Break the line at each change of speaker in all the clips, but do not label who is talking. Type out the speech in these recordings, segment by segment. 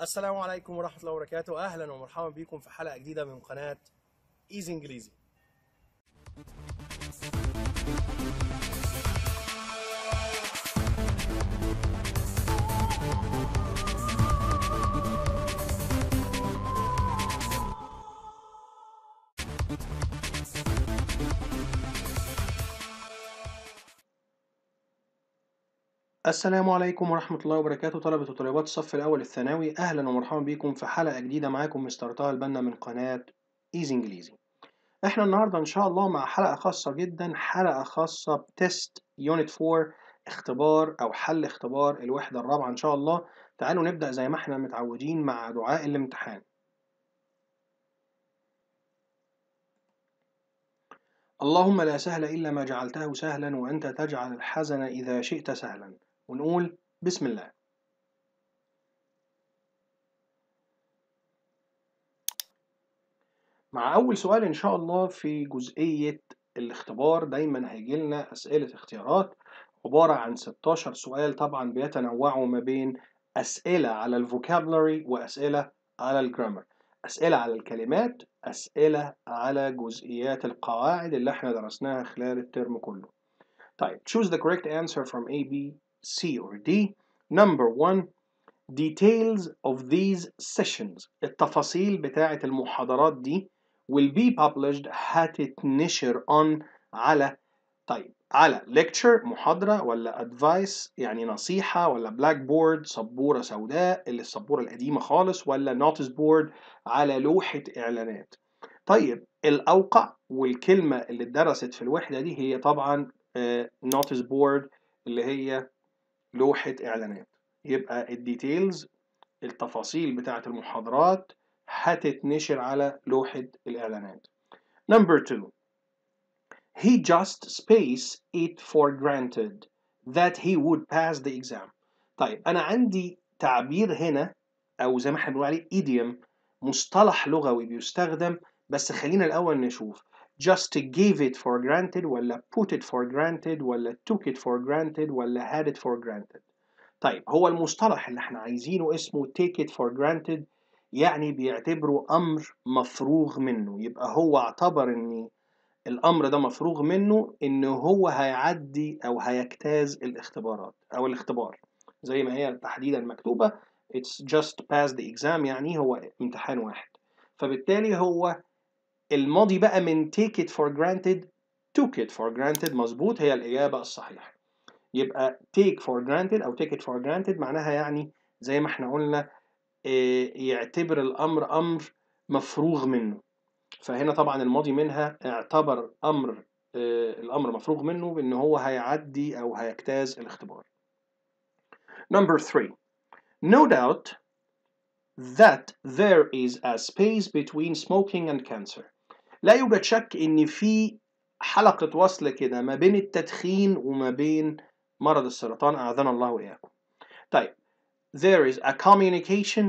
السلام عليكم ورحمة الله وبركاته أهلا ومرحبا بكم في حلقة جديدة من قناة إيزي إنجليزي السلام عليكم ورحمة الله وبركاته طلبة وطالبات الصف الأول الثانوي أهلا ومرحبا بكم في حلقة جديدة معاكم مستر طه البنا من قناة إيزي إنجليزي احنا النهاردة إن شاء الله مع حلقة خاصة جدا حلقة خاصة بتست يونت 4 اختبار أو حل اختبار الوحدة الرابعة إن شاء الله تعالوا نبدأ زي ما احنا متعودين مع دعاء الامتحان اللهم لا سهل إلا ما جعلته سهلا وأنت تجعل الحزن إذا شئت سهلا ونقول بسم الله مع أول سؤال إن شاء الله في جزئية الاختبار دايما هيجي لنا أسئلة اختيارات عبارة عن 16 سؤال طبعا بيتنوعوا ما بين أسئلة على الفوكابلوري وأسئلة على الجرامر أسئلة على الكلمات أسئلة على جزئيات القواعد اللي احنا درسناها خلال الترم كله طيب choose the correct answer from A, B, C or D number one details of these sessions التفاصيل بتاعة المحاضرات دي will be published هتتنشر on على طيب على lecture محاضرة ولا advice يعني نصيحة ولا blackboard board سبورة سوداء اللي السبورة القديمة خالص ولا notice board على لوحة إعلانات طيب الأوقع والكلمة اللي اتدرست في الوحدة دي هي طبعا آه، notice board اللي هي لوحة إعلانات يبقى الديتيلز التفاصيل بتاعة المحاضرات هتتنشر على لوحة الإعلانات. Number two He just space it for granted that he would pass the exam. طيب أنا عندي تعبير هنا أو زي ما احنا بنقول عليه idiom مصطلح لغوي بيستخدم بس خلينا الأول نشوف just gave it for granted ولا put it for granted ولا took it for granted ولا had it for granted طيب هو المصطلح اللي احنا عايزينه اسمه take it for granted يعني بيعتبره أمر مفروغ منه يبقى هو اعتبر إن الأمر ده مفروغ منه إن هو هيعدي أو هيجتاز الاختبارات أو الاختبار زي ما هي تحديدا مكتوبة it's just pass the exam يعني هو امتحان واحد فبالتالي هو الماضي بقى من take it for granted took it for granted مظبوط هي الإجابة الصحيحة يبقى take for granted أو take it for granted معناها يعني زي ما احنا قلنا آه، يعتبر الأمر أمر مفروغ منه فهنا طبعا الماضي منها اعتبر أمر آه، الأمر مفروغ منه بأن هو هيعدي أو هيجتاز الاختبار Number three No doubt that there is a space between smoking and cancer لا يوجد شك ان في حلقة وصل كده ما بين التدخين وما بين مرض السرطان اعاذنا الله واياكم طيب there is a communication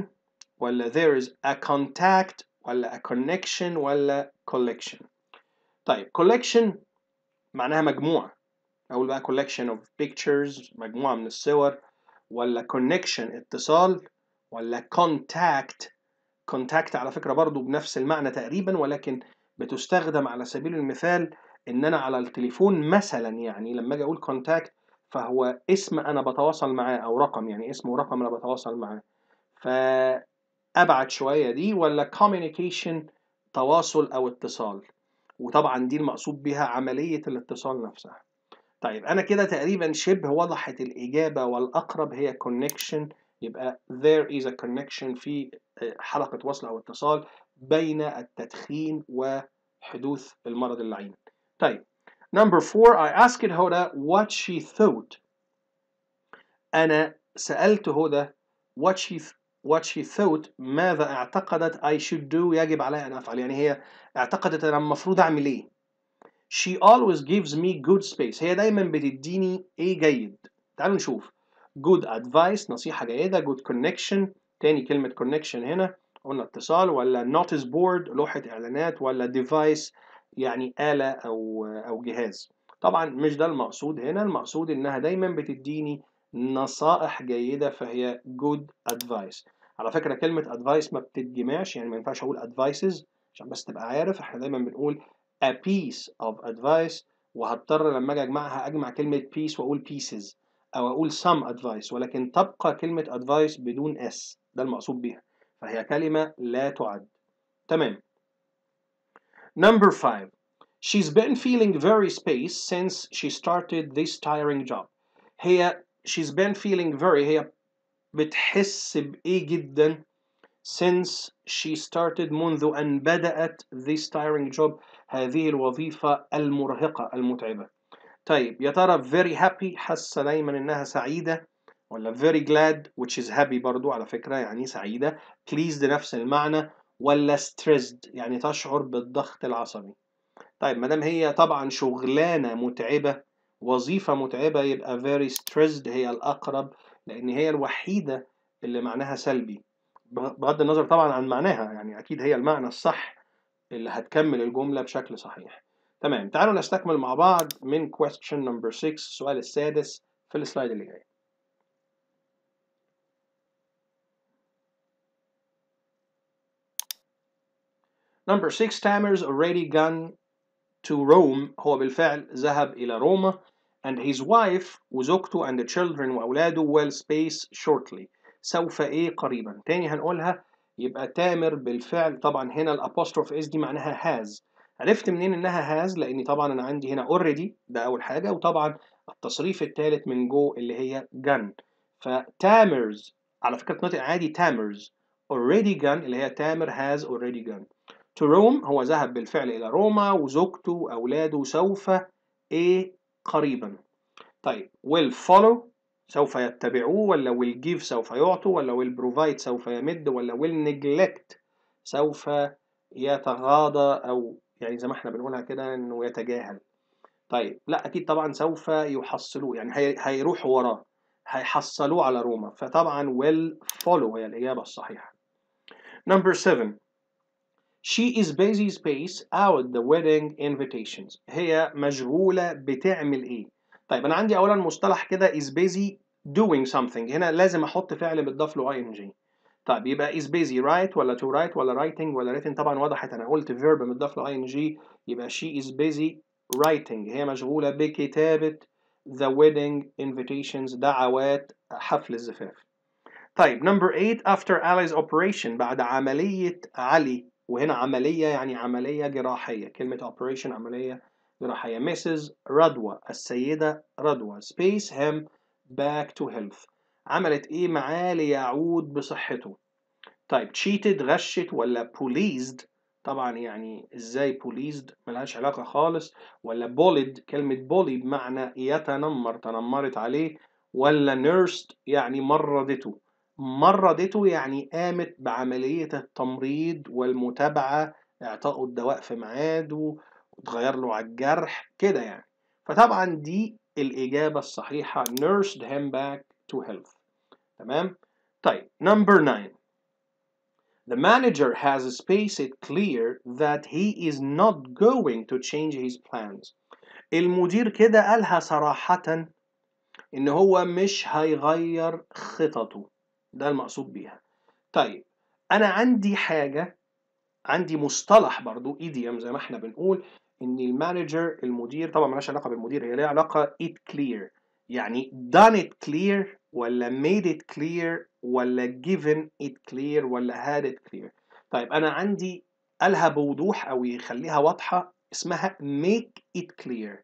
ولا there is a contact ولا a connection ولا collection طيب collection معناها مجموعة أقول بقى collection of pictures مجموعة من الصور ولا connection اتصال ولا contact contact على فكرة برضو بنفس المعنى تقريبا ولكن بتستخدم على سبيل المثال ان انا على التليفون مثلا يعني لما اجي اقول كونتاكت فهو اسم انا بتواصل معاه او رقم يعني اسم ورقم انا بتواصل معاه فابعد شويه دي ولا كوميونيكيشن تواصل او اتصال وطبعا دي المقصود بها عمليه الاتصال نفسها طيب انا كده تقريبا شبه وضحت الاجابه والاقرب هي كونكشن يبقى there is a connection في آه، حلقه وصل او اتصال بين التدخين و حدوث المرض اللعين طيب number four I asked هدى what she thought أنا سألت هدى what she what she thought ماذا اعتقدت I should do يجب عليها أن أفعل يعني هي اعتقدت أنا المفروض أعمل إيه she always gives me good space هي دايما بتديني إيه جيد تعالوا نشوف good advice نصيحة جيدة good connection تاني كلمة connection هنا قلنا اتصال ولا نوتس بورد لوحة إعلانات ولا ديفايس يعني آلة أو أو جهاز طبعا مش ده المقصود هنا المقصود إنها دايما بتديني نصائح جيدة فهي جود أدفايس على فكرة كلمة أدفايس ما بتتجمعش يعني ما ينفعش أقول أدفايسز عشان بس تبقى عارف احنا دايما بنقول a piece of advice وهضطر لما اجي اجمعها اجمع كلمه piece واقول pieces او اقول some advice ولكن تبقى كلمه advice بدون s ده المقصود بيها فهي كلمة لا تعد تمام Number five She's been feeling very space since she started this tiring job هي she's been feeling very هي بتحس بإيه جدا since she started منذ أن بدأت this tiring job هذه الوظيفة المرهقة المتعبة طيب يا ترى very happy حاسة دايما إنها سعيدة ولا very glad which is happy برضو على فكرة يعني سعيدة pleased نفس المعنى ولا stressed يعني تشعر بالضغط العصبي طيب ما دام هي طبعا شغلانة متعبة وظيفة متعبة يبقى very stressed هي الأقرب لأن هي الوحيدة اللي معناها سلبي بغض النظر طبعا عن معناها يعني أكيد هي المعنى الصح اللي هتكمل الجملة بشكل صحيح تمام تعالوا نستكمل مع بعض من question number 6 السؤال السادس في السلايد اللي جاي Number 6 Tamer's already gone to Rome هو بالفعل ذهب إلى روما and his wife وزوجته and the children وأولاده will space shortly سوف إيه قريبا تاني هنقولها يبقى تامر بالفعل طبعا هنا الابوستروف اس دي معناها has عرفت منين انها has لاني طبعا انا عندي هنا already ده اول حاجه وطبعا التصريف الثالث من جو اللي هي gun فتامرز على فكره نطق عادي تامرز already gun اللي هي تامر has already gun to Rome هو ذهب بالفعل إلى روما وزوجته وأولاده سوف إيه قريبا طيب will follow سوف يتبعوه ولا will give سوف يعطوا ولا will provide سوف يمد ولا will neglect سوف يتغاضى أو يعني زي ما احنا بنقولها كده إنه يتجاهل طيب لا أكيد طبعا سوف يحصلوه يعني هي هيروحوا وراه هيحصلوه على روما فطبعا will follow هي الإجابة الصحيحة number 7 She is busy space out the wedding invitations. هي مشغولة بتعمل إيه؟ طيب أنا عندي أولا مصطلح كده is busy doing something هنا لازم أحط فعل متضاف له ing طيب يبقى is busy write ولا to write ولا writing ولا written طبعا وضحت أنا قلت verb متضاف له ing يبقى she is busy writing هي مشغولة بكتابة the wedding invitations دعوات حفل الزفاف. طيب number 8 after Ali's operation بعد عملية علي وهنا عملية يعني عملية جراحية كلمة operation عملية جراحية Mrs. ردوة السيدة ردوة space him back to health عملت ايه معاه ليعود بصحته طيب cheated غشت ولا policed طبعا يعني ازاي بوليزد ملهاش علاقة خالص ولا بوليد كلمة بولي بمعنى يتنمر تنمرت عليه ولا nursed يعني مرضته مردته يعني قامت بعملية التمريض والمتابعة إعطائه الدواء في ميعاده وتغير له على الجرح كده يعني فطبعا دي الإجابة الصحيحة nursed him back to health تمام طيب number 9 The manager has spaced it clear that he is not going to change his plans. المدير كده قالها صراحة إن هو مش هيغير خططه. ده المقصود بيها طيب انا عندي حاجه عندي مصطلح برضو ايديوم زي ما احنا بنقول ان المانجر المدير طبعا ملهاش علاقه بالمدير هي ليها علاقه it كلير يعني done it clear ولا made it clear ولا given it clear ولا had it clear طيب انا عندي قالها بوضوح او يخليها واضحه اسمها make it clear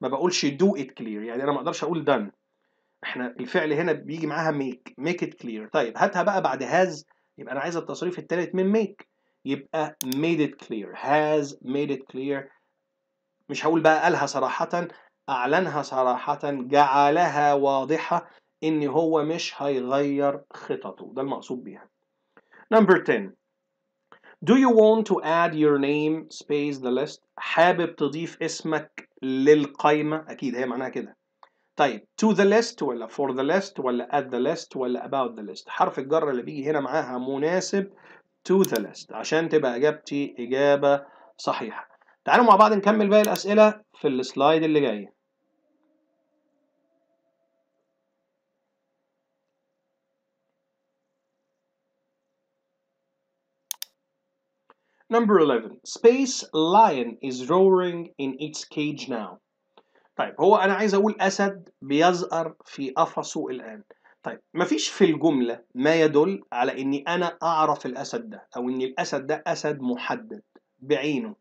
ما بقولش do it clear يعني انا ما اقدرش اقول done احنا الفعل هنا بيجي معاها ميك ميك ات كلير طيب هاتها بقى بعد هاز يبقى انا عايز التصريف الثالث من ميك يبقى made it clear has made it clear مش هقول بقى قالها صراحة أعلنها صراحة جعلها واضحة إن هو مش هيغير خططه ده المقصود بيها نمبر 10 do you want to add your name space the list حابب تضيف اسمك للقائمة أكيد هي معناها كده طيب to the list ولا for the list ولا at the list ولا about the list حرف الجر اللي بيجي هنا معاها مناسب to the list عشان تبقى اجابتي اجابه صحيحه تعالوا مع بعض نكمل باقي الاسئله في السلايد اللي جاي Number 11. Space lion is roaring in its cage now. طيب هو انا عايز اقول اسد بيزأر في قفصه الان طيب مفيش في الجمله ما يدل على اني انا اعرف الاسد ده او ان الاسد ده اسد محدد بعينه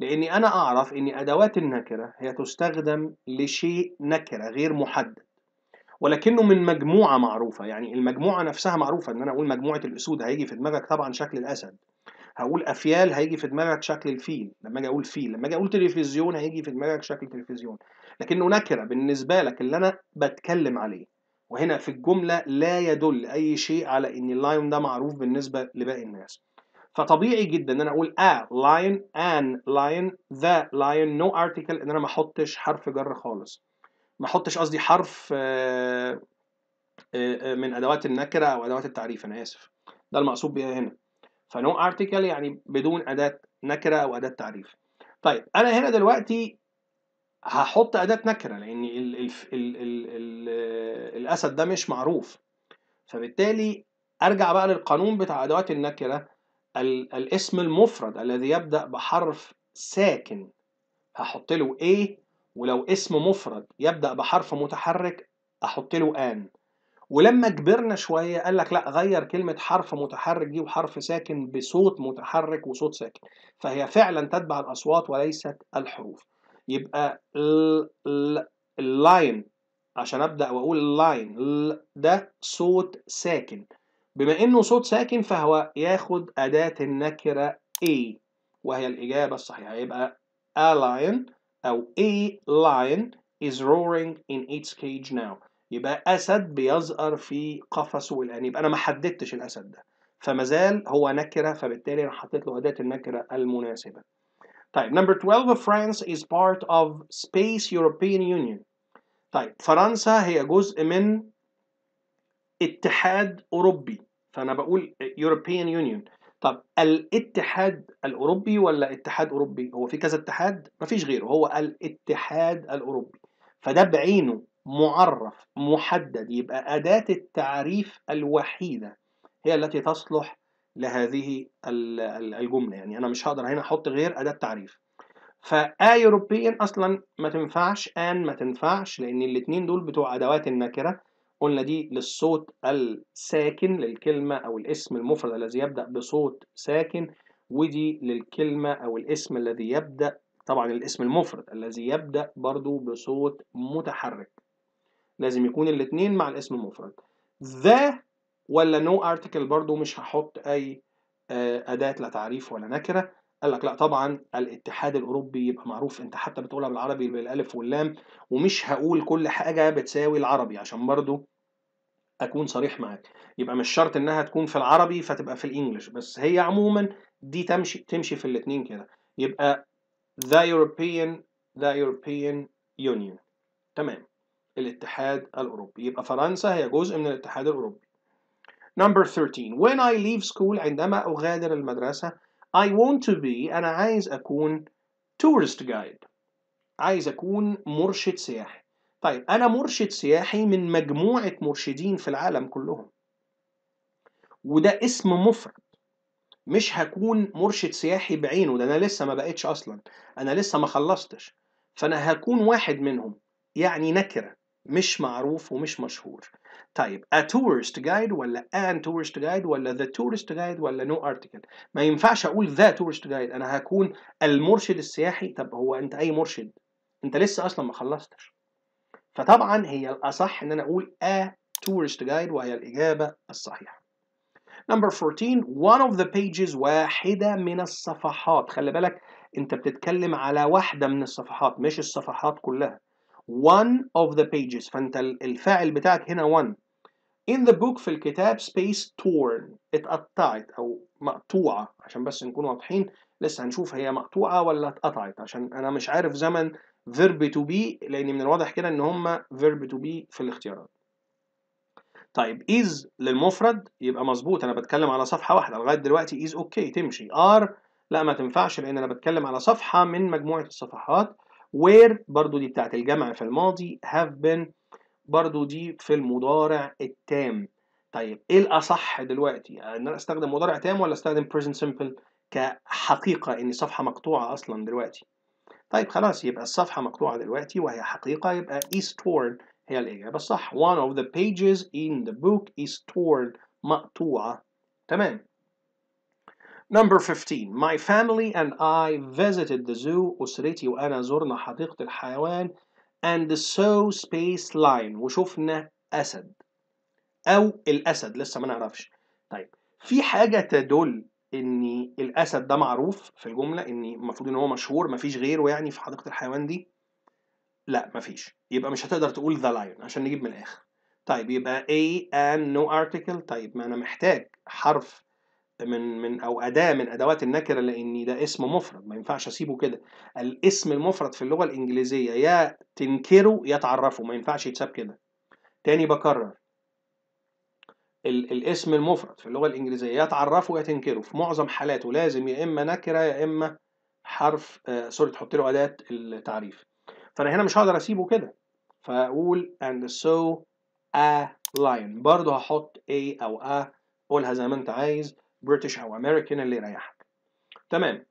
لاني انا اعرف ان ادوات النكره هي تستخدم لشيء نكره غير محدد ولكنه من مجموعه معروفه يعني المجموعه نفسها معروفه ان انا اقول مجموعه الاسود هيجي في دماغك طبعا شكل الاسد هقول افيال هيجي في دماغك شكل الفيل لما اجي اقول فيل لما اجي اقول تلفزيون هيجي في دماغك شكل تلفزيون لكنه نكره بالنسبه لك اللي انا بتكلم عليه وهنا في الجمله لا يدل اي شيء على ان اللايون ده معروف بالنسبه لباقي الناس فطبيعي جدا ان انا اقول a lion an lion the lion no article ان انا ما احطش حرف جر خالص ما احطش قصدي حرف آه، آه، آه، من ادوات النكره او ادوات التعريف انا اسف ده المقصود بيها هنا فنو ارتكل يعني بدون اداه نكره او اداه تعريف طيب انا هنا دلوقتي هحط اداه نكره لان الـ الـ الـ الـ الـ الاسد ده مش معروف فبالتالي ارجع بقى للقانون بتاع ادوات النكره الاسم المفرد الذي يبدا بحرف ساكن هحط له ايه ولو اسم مفرد يبدا بحرف متحرك احط له ان ولما كبرنا شويه قال لك لا غير كلمه حرف متحرك دي وحرف ساكن بصوت متحرك وصوت ساكن فهي فعلا تتبع الاصوات وليست الحروف يبقى اللاين عشان ابدا واقول اللاين ده صوت ساكن بما انه صوت ساكن فهو ياخد اداه النكره اي وهي الاجابه الصحيحه يبقى a lion او a lion is roaring in its cage now يبقى أسد بيظهر في قفصه والأنيب يبقى أنا ما حددتش الأسد ده فمازال هو نكرة فبالتالي أنا حطيت له أداة النكرة المناسبة. طيب number 12 France is part of Space European Union. طيب فرنسا هي جزء من اتحاد أوروبي فأنا بقول European Union. طب الاتحاد الأوروبي ولا اتحاد أوروبي؟ هو في كذا اتحاد؟ مفيش غيره هو الاتحاد الأوروبي. فده بعينه معرف محدد يبقى أداة التعريف الوحيدة هي التي تصلح لهذه الجملة يعني أنا مش هقدر هنا أحط غير أداة تعريف فا يوروبيان أصلا ما تنفعش أن ما تنفعش لأن الاتنين دول بتوع أدوات النكرة قلنا دي للصوت الساكن للكلمة أو الاسم المفرد الذي يبدأ بصوت ساكن ودي للكلمة أو الاسم الذي يبدأ طبعا الاسم المفرد الذي يبدأ برضو بصوت متحرك لازم يكون الاتنين مع الاسم المفرد ذا ولا no ارتكل برضو مش هحط اي آه، اداة لا تعريف ولا نكرة قال لك لا طبعا الاتحاد الاوروبي يبقى معروف انت حتى بتقولها بالعربي بالالف واللام ومش هقول كل حاجة بتساوي العربي عشان برضو اكون صريح معاك يبقى مش شرط انها تكون في العربي فتبقى في الانجليش بس هي عموما دي تمشي تمشي في الاتنين كده يبقى the European the European Union تمام الاتحاد الأوروبي يبقى فرنسا هي جزء من الاتحاد الأوروبي Number 13 When I leave school عندما أغادر المدرسة I want to be أنا عايز أكون tourist guide عايز أكون مرشد سياحي طيب أنا مرشد سياحي من مجموعة مرشدين في العالم كلهم وده اسم مفرد مش هكون مرشد سياحي بعينه ده أنا لسه ما بقتش أصلا أنا لسه ما خلصتش فأنا هكون واحد منهم يعني نكرة مش معروف ومش مشهور طيب a tourist guide ولا an tourist guide ولا the tourist guide ولا no article ما ينفعش اقول the tourist guide انا هكون المرشد السياحي طب هو انت اي مرشد انت لسه اصلا ما خلصتش فطبعا هي الاصح ان انا اقول a tourist guide وهي الاجابه الصحيحه Number 14 one of the pages واحده من الصفحات خلي بالك انت بتتكلم على واحده من الصفحات مش الصفحات كلها one of the pages فانت الفاعل بتاعك هنا one in the book في الكتاب space torn اتقطعت او مقطوعه عشان بس نكون واضحين لسه هنشوف هي مقطوعه ولا اتقطعت عشان انا مش عارف زمن verb to be لان من الواضح كده ان هما verb to be في الاختيارات طيب is للمفرد يبقى مظبوط انا بتكلم على صفحه واحده لغايه دلوقتي is اوكي okay تمشي are لا ما تنفعش لان انا بتكلم على صفحه من مجموعه الصفحات where برضو دي بتاعت الجمع في الماضي have been برضو دي في المضارع التام طيب ايه الاصح دلوقتي يعني ان انا استخدم مضارع تام ولا استخدم present simple كحقيقه ان الصفحه مقطوعه اصلا دلوقتي طيب خلاص يبقى الصفحه مقطوعه دلوقتي وهي حقيقه يبقى is torn هي الاجابه الصح one of the pages in the book is torn مقطوعه تمام Number 15 My family and I visited the zoo أسرتي وأنا زرنا حديقة الحيوان and saw space lion وشفنا أسد أو الأسد لسه ما نعرفش طيب في حاجة تدل إن الأسد ده معروف في الجملة إن المفروض إن هو مشهور مفيش غيره يعني في حديقة الحيوان دي لا مفيش يبقى مش هتقدر تقول ذا lion عشان نجيب من الآخر طيب يبقى A and no article طيب ما أنا محتاج حرف من من او اداه من ادوات النكره لان ده اسم مفرد ما ينفعش اسيبه كده الاسم المفرد في اللغه الانجليزيه يا تنكره يا تعرفه ما ينفعش يتساب كده تاني بكرر الاسم المفرد في اللغه الانجليزيه يا تعرفه يا تنكره في معظم حالاته لازم يا اما نكره يا اما حرف آه سوري تحط له اداه التعريف فانا هنا مش هقدر اسيبه كده فاقول and so a lion برضه هحط a او a قولها زي ما انت عايز بريتش او امريكان اللي يريحك تمام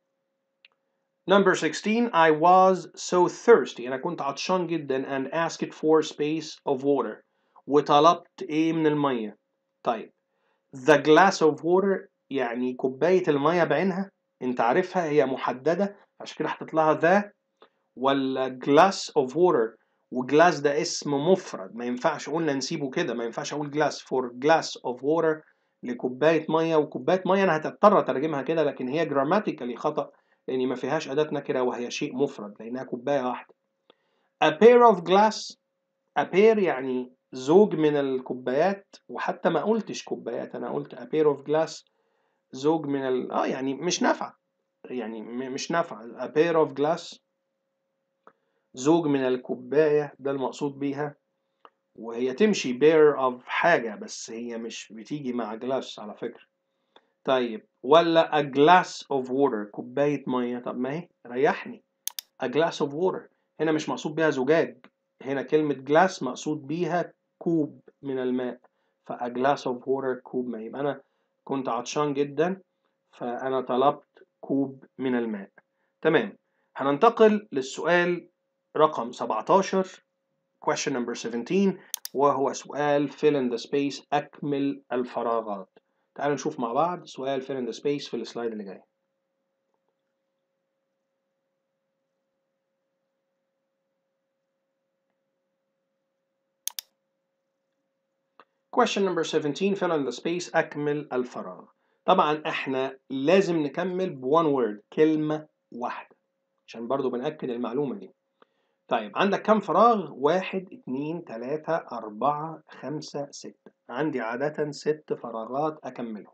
Number 16 I was so thirsty أنا كنت عطشان جدا and asked for space of water وطلبت إيه من المية طيب the glass of water يعني كوباية المية بعينها أنت عارفها هي محددة عشان كده حطيت لها ذا ولا glass of water وجلاس ده اسم مفرد ما ينفعش قلنا نسيبه كده ما ينفعش أقول glass for glass of water لكوبايه ميه وكوبايه ميه انا هتضطر اترجمها كده لكن هي جراماتيكالي خطا لان ما فيهاش اداه نكره وهي شيء مفرد لانها كوبايه واحده a pair of glass a pair يعني زوج من الكوبايات وحتى ما قلتش كوبايات انا قلت a pair of glass زوج من ال... اه يعني مش نافعه يعني مش نافعه a pair of glass زوج من الكوبايه ده المقصود بيها وهي تمشي بير اوف حاجة بس هي مش بتيجي مع جلاس على فكرة طيب ولا a glass of water كوباية مية طب ما هي ريحني a glass of water هنا مش مقصود بيها زجاج هنا كلمة glass مقصود بيها كوب من الماء ف a glass of water كوب ماء يبقى أنا كنت عطشان جدا فأنا طلبت كوب من الماء تمام هننتقل للسؤال رقم 17 question number 17 وهو سؤال fill in the space أكمل الفراغات تعالوا نشوف مع بعض سؤال fill in the space في السلايد اللي جاي question number 17 fill in the space أكمل الفراغ طبعا احنا لازم نكمل one word كلمة واحدة عشان برضو بنأكد المعلومة دي طيب عندك كام فراغ؟ واحد اتنين تلاتة أربعة خمسة ستة عندي عادة ست فراغات أكملهم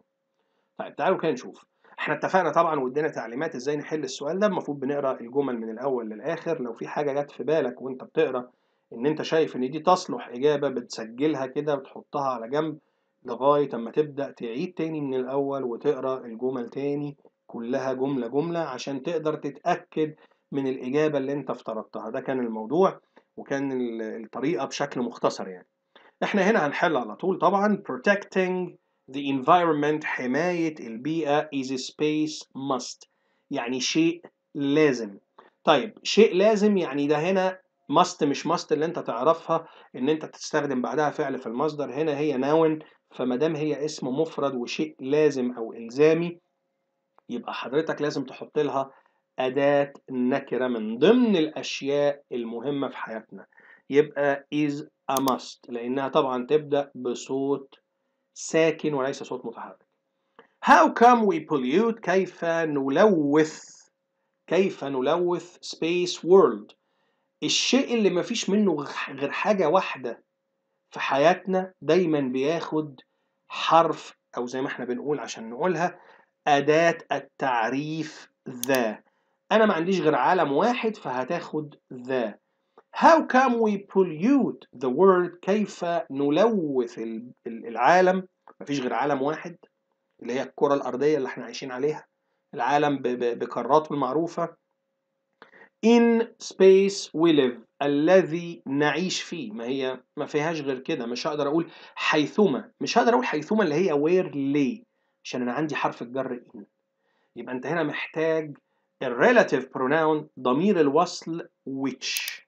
طيب تعالوا كده نشوف احنا اتفقنا طبعا وادينا تعليمات ازاي نحل السؤال ده المفروض بنقرا الجمل من الاول للاخر لو في حاجه جت في بالك وانت بتقرا ان انت شايف ان دي تصلح اجابه بتسجلها كده بتحطها على جنب لغايه اما تبدا تعيد تاني من الاول وتقرا الجمل تاني كلها جمله جمله عشان تقدر تتاكد من الإجابة اللي أنت افترضتها ده كان الموضوع وكان الطريقة بشكل مختصر يعني احنا هنا هنحل على طول طبعا protecting the environment حماية البيئة is a space must يعني شيء لازم طيب شيء لازم يعني ده هنا must مش must اللي انت تعرفها ان انت تستخدم بعدها فعل في المصدر هنا هي noun دام هي اسم مفرد وشيء لازم او الزامي يبقى حضرتك لازم تحط لها أداة نكرة من ضمن الأشياء المهمة في حياتنا يبقى is a must لأنها طبعا تبدأ بصوت ساكن وليس صوت متحرك How come we pollute كيف نلوث كيف نلوث space world الشيء اللي مفيش منه غير حاجة واحدة في حياتنا دايما بياخد حرف أو زي ما احنا بنقول عشان نقولها أداة التعريف ذا انا ما عنديش غير عالم واحد فهتاخد ذا How can we pollute the world كيف نلوث العالم مفيش غير عالم واحد اللي هي الكرة الأرضية اللي احنا عايشين عليها العالم بقاراته المعروفة in space we live الذي نعيش فيه ما هي ما فيهاش غير كده مش هقدر اقول حيثما مش هقدر اقول حيثما اللي هي وير ليه عشان انا عندي حرف الجر ان يبقى انت هنا محتاج الريلاتيف pronoun ضمير الوصل which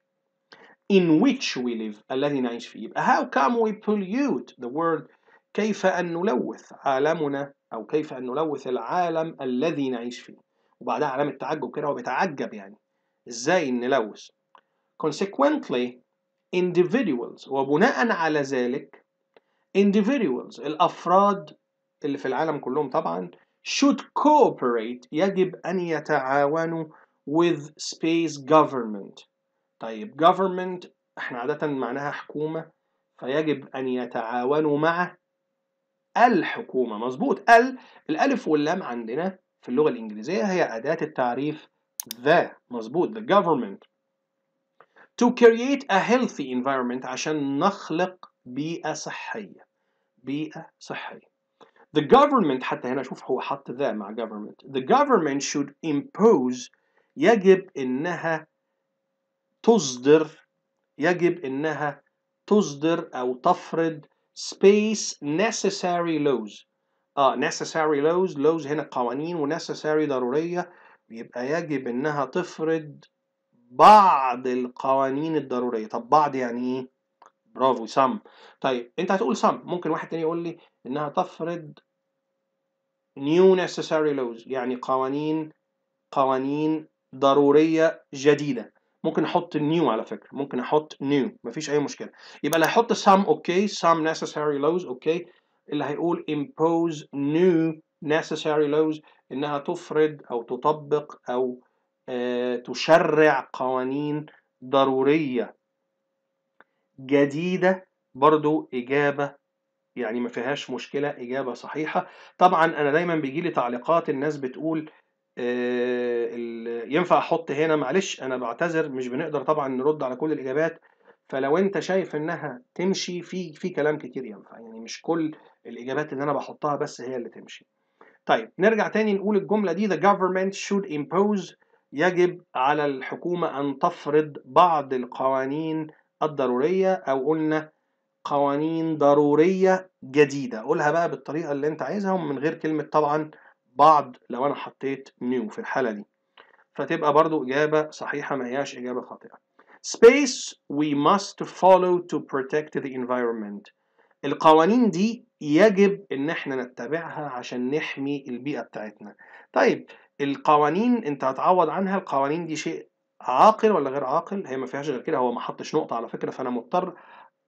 in which we live الذي نعيش فيه يبقى how come we pollute the world كيف أن نلوث عالمنا أو كيف أن نلوث العالم الذي نعيش فيه وبعدها علامة تعجب كده هو بيتعجب يعني إزاي نلوث consequently individuals وبناء على ذلك individuals الأفراد اللي في العالم كلهم طبعا should cooperate يجب أن يتعاونوا with space government طيب government احنا عادة معناها حكومة فيجب أن يتعاونوا مع الحكومة مظبوط ال الألف واللام عندنا في اللغة الإنجليزية هي أداة التعريف the مظبوط the government to create a healthy environment عشان نخلق بيئة صحية بيئة صحية The government حتى هنا شوف هو حط ذا مع government the government should impose يجب انها تصدر يجب انها تصدر او تفرض space necessary laws اه necessary laws laws هنا قوانين و necessary ضرورية يبقى يجب انها تفرض بعض القوانين الضرورية طب بعض يعني ايه برافو some طيب انت هتقول some ممكن واحد تاني يقول لي إنها تفرض new necessary laws يعني قوانين قوانين ضرورية جديدة ممكن احط نيو على فكره ممكن احط نيو مفيش اي مشكله يبقى اللي هيحط some اوكي okay. some necessary laws اوكي okay. اللي هيقول impose new necessary laws انها تفرض او تطبق او آه تشرع قوانين ضروريه جديده برضو اجابه يعني ما فيهاش مشكلة إجابة صحيحة طبعا أنا دايما بيجي لي تعليقات الناس بتقول آه، ينفع أحط هنا معلش أنا بعتذر مش بنقدر طبعا نرد على كل الإجابات فلو أنت شايف إنها تمشي في في كلام كتير ينفع يعني مش كل الإجابات اللي أنا بحطها بس هي اللي تمشي طيب نرجع تاني نقول الجملة دي the government should impose يجب على الحكومة أن تفرض بعض القوانين الضرورية أو قلنا قوانين ضرورية جديدة قولها بقى بالطريقة اللي انت عايزها ومن غير كلمة طبعا بعض لو انا حطيت نيو في الحالة دي فتبقى برضو إجابة صحيحة ما هياش إجابة خاطئة space we must follow to protect the environment القوانين دي يجب ان احنا نتبعها عشان نحمي البيئة بتاعتنا طيب القوانين انت هتعوض عنها القوانين دي شيء عاقل ولا غير عاقل هي ما فيهاش غير كده هو ما حطش نقطة على فكرة فانا مضطر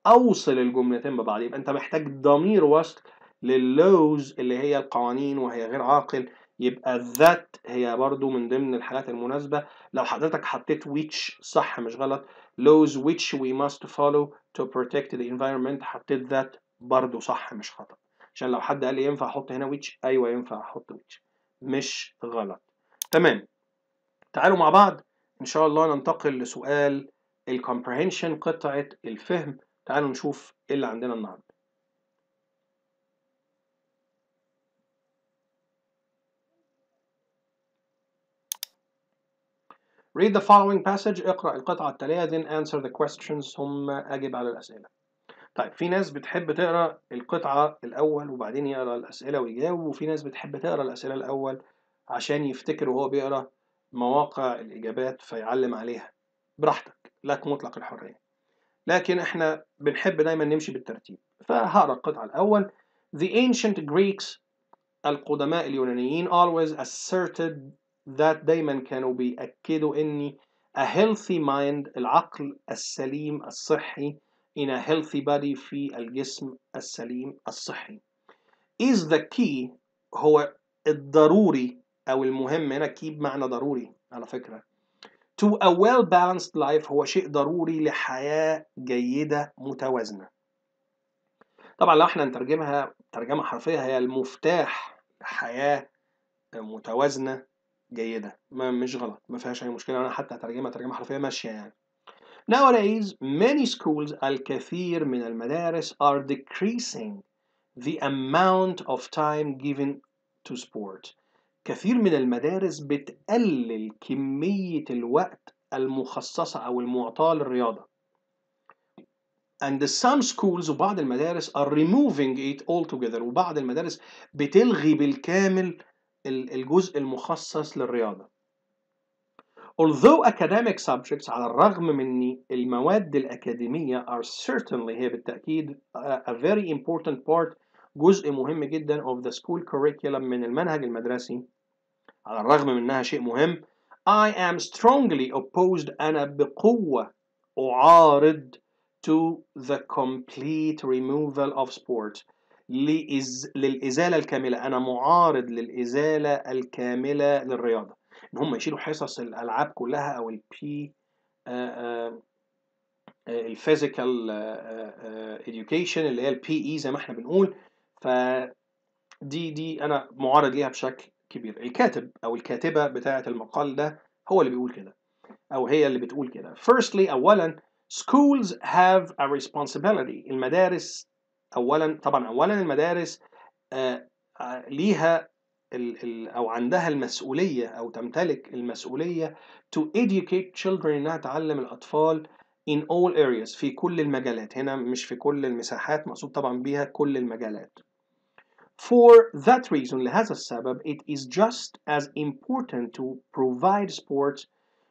اوصل الجملتين ببعض يبقى انت محتاج ضمير وصل لللوز اللي هي القوانين وهي غير عاقل يبقى ذات هي برضو من ضمن الحالات المناسبة لو حضرتك حطيت ويتش صح مش غلط لوز ويتش وي ماست فولو تو بروتكت ذا انفايرمنت حطيت ذات برضو صح مش خطأ عشان لو حد قال لي ينفع احط هنا ويتش ايوه ينفع احط ويتش مش غلط تمام تعالوا مع بعض ان شاء الله ننتقل لسؤال الكومبريهنشن قطعة الفهم تعالوا نشوف ايه اللي عندنا النهارده Read the following passage اقرأ القطعة التالية then answer the questions ثم أجب على الأسئلة طيب في ناس بتحب تقرأ القطعة الأول وبعدين يقرأ الأسئلة ويجاوب وفي ناس بتحب تقرأ الأسئلة الأول عشان يفتكر وهو بيقرأ مواقع الإجابات فيعلم عليها براحتك لك مطلق الحرية لكن احنا بنحب دايما نمشي بالترتيب فهقرا القطعة الأول The ancient Greeks القدماء اليونانيين always asserted that دايما كانوا بيأكدوا إن a healthy mind العقل السليم الصحي in a healthy body في الجسم السليم الصحي is the key هو الضروري أو المهم هنا key بمعنى ضروري على فكرة to a well balanced life هو شيء ضروري لحياة جيدة متوازنة طبعا لو احنا نترجمها ترجمة حرفية هي المفتاح لحياة متوازنة جيدة ما مش غلط ما فيهاش أي مشكلة أنا حتى هترجمها ترجمة حرفية ماشية يعني Nowadays, many schools الكثير من المدارس are decreasing the amount of time given to sport كثير من المدارس بتقلل كمية الوقت المخصصة أو المعطاة للرياضة and some schools وبعض المدارس are removing it altogether وبعض المدارس بتلغي بالكامل الجزء المخصص للرياضة Although academic subjects على الرغم من المواد الأكاديمية are certainly هي بالتأكيد a very important part جزء مهم جدا of the school curriculum من المنهج المدرسي على الرغم من انها شيء مهم I am strongly opposed أنا بقوة أعارض to the complete removal of sport للإزالة الكاملة أنا معارض للإزالة الكاملة للرياضة إن هم يشيلوا حصص الألعاب كلها أو البي الفيزيكال اديوكيشن اللي هي البي اي e زي ما احنا بنقول ف دي دي انا معارض ليها بشكل كبير الكاتب او الكاتبه بتاعه المقال ده هو اللي بيقول كده او هي اللي بتقول كده firstly اولا schools have a responsibility المدارس اولا طبعا اولا المدارس آه، آه، ليها او عندها المسؤوليه او تمتلك المسؤوليه to educate children انها تعلم الاطفال in all areas في كل المجالات هنا مش في كل المساحات مقصود طبعا بيها كل المجالات For that reason, a sabab. it is just as important to provide sports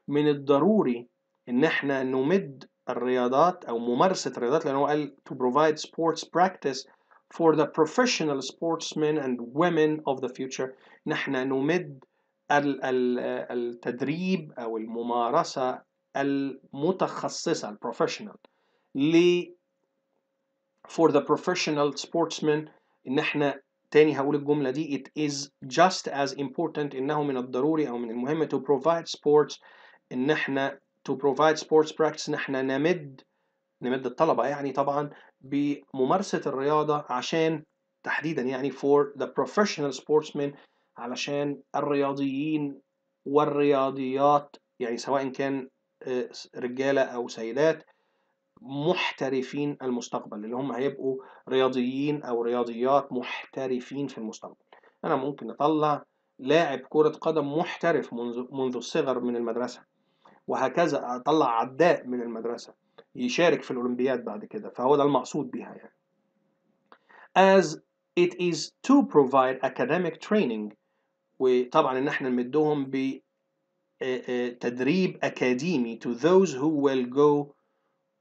من الضروري إن إحنا نمد الرياضات أو ممارسة الرياضات لأنه قال to provide sports practice for the professional sportsmen and women of the future نمد ال ال التدريب أو الممارسة المتخصصة البروفيشنال ل for the professional sportsmen إن إحنا تاني هقول الجملة دي it is just as important إنه من الضروري أو من المهم to provide sports إن إحنا to provide sports practice إن إحنا نمد نمد الطلبة يعني طبعا بممارسة الرياضة عشان تحديدا يعني for the professional sportsmen علشان الرياضيين والرياضيات يعني سواء كان آه، رجالة أو سيدات محترفين المستقبل اللي هم هيبقوا رياضيين او رياضيات محترفين في المستقبل انا ممكن اطلع لاعب كرة قدم محترف منذ منذ الصغر من المدرسة وهكذا اطلع عداء من المدرسة يشارك في الاولمبياد بعد كده فهو ده المقصود بيها يعني as it is to provide academic training وطبعا ان احنا نمدهم ب تدريب اكاديمي to those who will go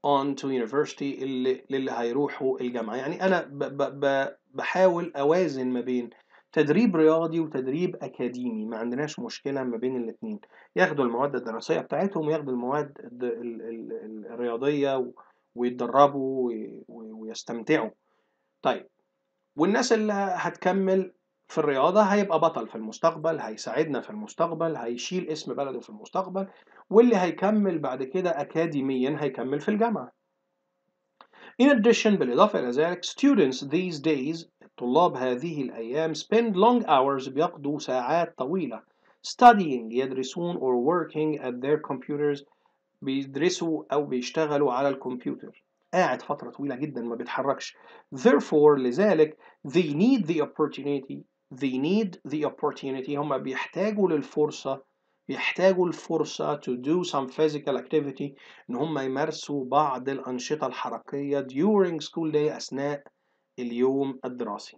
on to university اللي للي هيروحوا الجامعه يعني انا ب ب ب بحاول اوازن ما بين تدريب رياضي وتدريب اكاديمي ما عندناش مشكله ما بين الاثنين ياخدوا المواد الدراسيه بتاعتهم وياخدوا المواد الرياضيه ويتدربوا ويستمتعوا طيب والناس اللي هتكمل في الرياضة هيبقى بطل في المستقبل هيساعدنا في المستقبل هيشيل اسم بلده في المستقبل واللي هيكمل بعد كده أكاديميا هيكمل في الجامعة In addition بالإضافة إلى ذلك students these days الطلاب هذه الأيام spend long hours بيقضوا ساعات طويلة studying يدرسون or working at their computers بيدرسوا أو بيشتغلوا على الكمبيوتر قاعد فترة طويلة جدا ما بيتحركش therefore لذلك they need the opportunity they need the opportunity هما بيحتاجوا للفرصة بيحتاجوا الفرصة to do some physical activity إن هم يمارسوا بعض الأنشطة الحركية during school day أثناء اليوم الدراسي.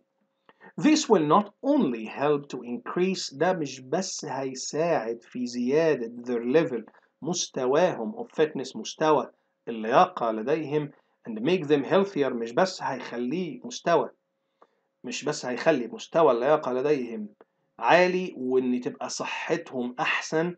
This will not only help to increase ده مش بس هيساعد في زيادة their level مستواهم of fitness مستوى اللياقة لديهم and make them healthier مش بس هيخليه مستوى مش بس هيخلي مستوى اللياقة لديهم عالي وإن تبقى صحتهم أحسن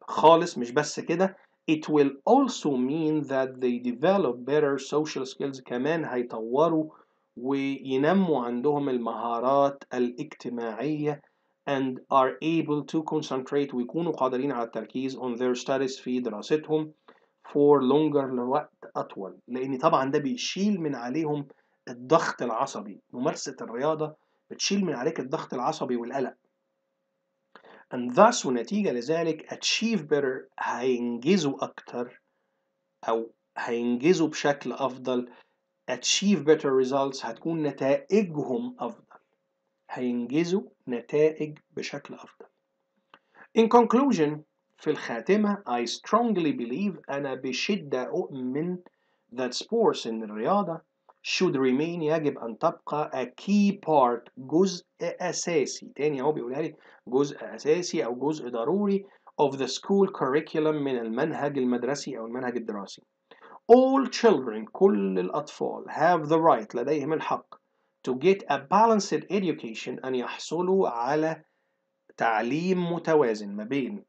خالص مش بس كده it will also mean that they develop better social skills كمان هيطوروا وينموا عندهم المهارات الاجتماعية and are able to concentrate ويكونوا قادرين على التركيز on their studies في دراستهم for longer لوقت أطول لأن طبعا ده بيشيل من عليهم الضغط العصبي ممارسة الرياضة بتشيل من عليك الضغط العصبي والقلق and thus ونتيجة لذلك achieve better هينجزوا أكتر أو هينجزوا بشكل أفضل achieve better results هتكون نتائجهم أفضل هينجزوا نتائج بشكل أفضل in conclusion في الخاتمة I strongly believe أنا بشدة أؤمن that sports إن الرياضة should remain يجب أن تبقى a key part جزء أساسي تاني هو بيقولها لي جزء أساسي أو جزء ضروري of the school curriculum من المنهج المدرسي أو المنهج الدراسي All children كل الأطفال have the right لديهم الحق to get a balanced education أن يحصلوا على تعليم متوازن ما بين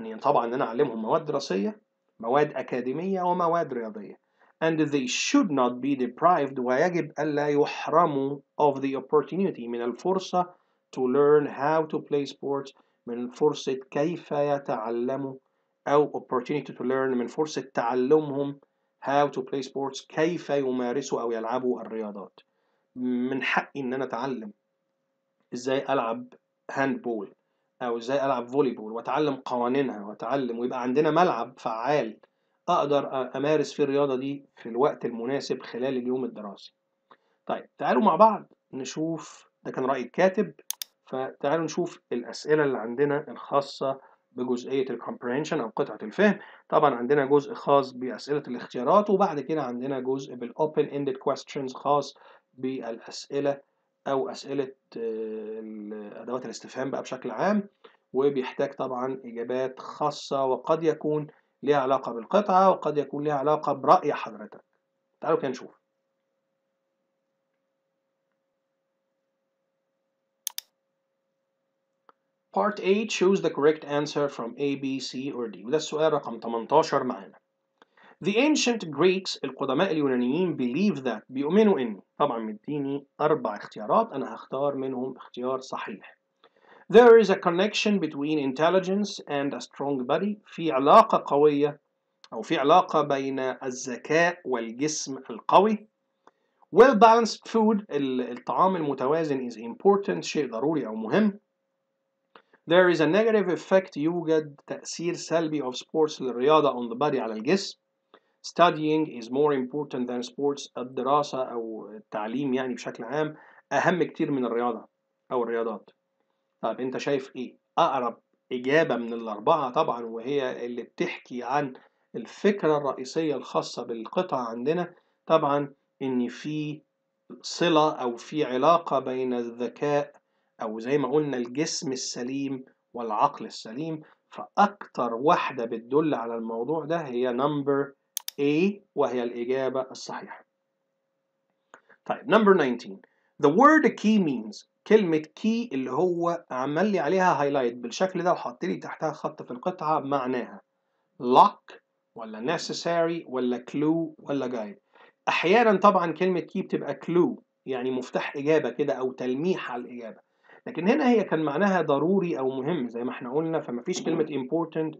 إن طبعا أنا أعلمهم مواد دراسية مواد أكاديمية ومواد رياضية and they should not be deprived ويجب ألا يحرموا of the opportunity من الفرصة to learn how to play sports من فرصة كيف يتعلموا أو opportunity to learn من فرصة تعلمهم how to play sports كيف يمارسوا أو يلعبوا الرياضات من حقي إن أنا أتعلم إزاي ألعب هاندبول أو إزاي ألعب فولي بول وأتعلم قوانينها وأتعلم ويبقى عندنا ملعب فعال أقدر أمارس فيه الرياضة دي في الوقت المناسب خلال اليوم الدراسي. طيب تعالوا مع بعض نشوف ده كان رأي الكاتب فتعالوا نشوف الأسئلة اللي عندنا الخاصة بجزئية الكومبرينشن أو قطعة الفهم، طبعا عندنا جزء خاص بأسئلة الاختيارات وبعد كده عندنا جزء بالأوبن إندد كويستشنز خاص بالأسئلة أو أسئلة آه، أدوات الاستفهام بقى بشكل عام وبيحتاج طبعا إجابات خاصة وقد يكون ليها علاقة بالقطعة وقد يكون ليها علاقة برأي حضرتك تعالوا كده نشوف Part A choose the correct answer from A, B, C or D وده السؤال رقم 18 معانا The ancient Greeks القدماء اليونانيين believe that بيؤمنوا إن طبعا مديني أربع اختيارات أنا هختار منهم اختيار صحيح There is a connection between intelligence and a strong body في علاقة قوية أو في علاقة بين الذكاء والجسم القوي well balanced food الطعام المتوازن is important شيء ضروري أو مهم there is a negative effect يوجد تأثير سلبي of sports للرياضة on the body على الجسم studying is more important than sports الدراسة أو التعليم يعني بشكل عام أهم كتير من الرياضة أو الرياضات طب أنت شايف إيه؟ أقرب إجابة من الأربعة طبعًا وهي اللي بتحكي عن الفكرة الرئيسية الخاصة بالقطعة عندنا طبعًا إن في صلة أو في علاقة بين الذكاء أو زي ما قلنا الجسم السليم والعقل السليم فأكتر واحدة بتدل على الموضوع ده هي نمبر A وهي الإجابة الصحيحة. طيب نمبر 19 The word key means كلمة كي اللي هو عمل لي عليها هايلايت بالشكل ده وحط لي تحتها خط في القطعة معناها lock ولا necessary ولا clue ولا guide أحيانا طبعا كلمة كي بتبقى clue يعني مفتاح إجابة كده أو تلميح على الإجابة لكن هنا هي كان معناها ضروري أو مهم زي ما احنا قلنا فمفيش كلمة important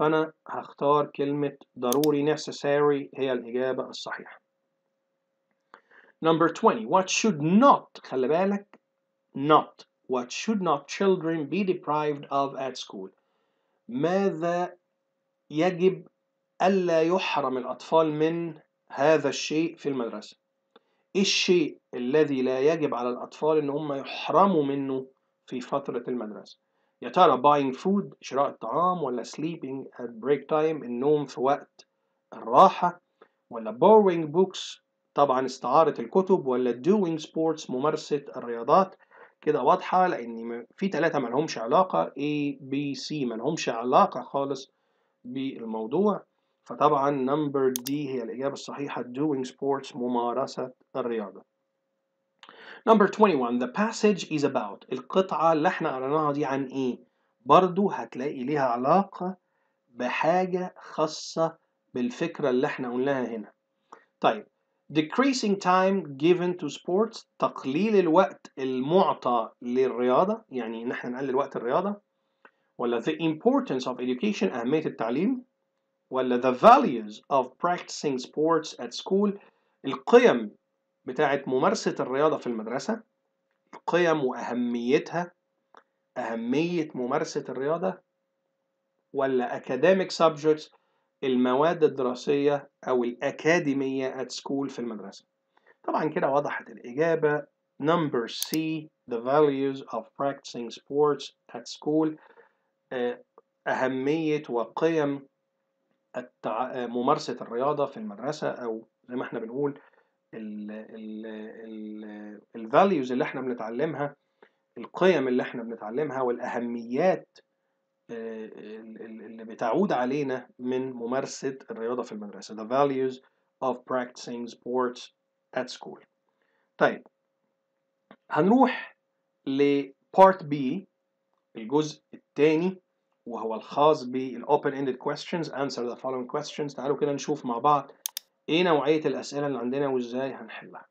فأنا هختار كلمة ضروري necessary هي الإجابة الصحيحة Number 20 what should not خلي بالك not what should not children be deprived of at school ماذا يجب ألا يحرم الأطفال من هذا الشيء في المدرسة إيه الشيء الذي لا يجب على الأطفال إن هم يحرموا منه في فترة المدرسة يا ترى buying food شراء الطعام ولا sleeping at break time النوم في وقت الراحة ولا borrowing books طبعا استعارة الكتب ولا doing sports ممارسة الرياضات كده واضحة لأن في ثلاثة ملهمش علاقة A B C ملهمش علاقة خالص بالموضوع فطبعا نمبر دي هي الإجابة الصحيحة doing sports ممارسة الرياضة نمبر 21 the passage is about القطعة اللي احنا قرناها دي عن ايه برضو هتلاقي ليها علاقة بحاجة خاصة بالفكرة اللي احنا قلناها هنا طيب decreasing time given to sports تقليل الوقت المعطى للرياضة يعني إن إحنا نقلل وقت الرياضة ولا the importance of education أهمية التعليم ولا the values of practicing sports at school القيم بتاعة ممارسة الرياضة في المدرسة القيم وأهميتها أهمية ممارسة الرياضة ولا academic subjects المواد الدراسية أو الأكاديمية at school في المدرسة طبعا كده وضحت الإجابة number C the values of practicing sports at school آه، أهمية وقيم التع... ممارسة الرياضة في المدرسة أو زي ما احنا بنقول الفاليوز اللي احنا بنتعلمها القيم اللي احنا بنتعلمها والأهميات اللي بتعود علينا من ممارسة الرياضة في المدرسة the values of practicing sports at school طيب هنروح لبارت B الجزء الثاني وهو الخاص بال open ended questions answer the following questions تعالوا كده نشوف مع بعض ايه نوعية الأسئلة اللي عندنا وازاي هنحلها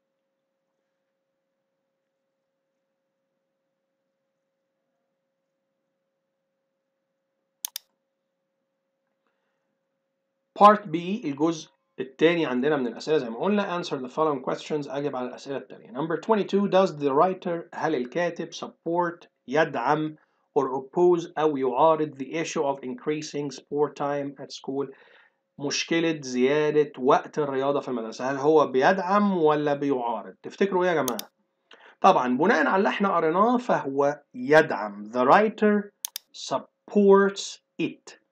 Part B الجزء الثاني عندنا من الأسئلة زي ما قلنا answer the following questions أجب على الأسئلة التالية number 22 does the writer هل الكاتب support يدعم or oppose أو يعارض the issue of increasing sport time at school مشكلة زيادة وقت الرياضة في المدرسة هل هو بيدعم ولا بيعارض تفتكروا إيه يا جماعة طبعا بناء على اللي احنا قريناه فهو يدعم the writer supports it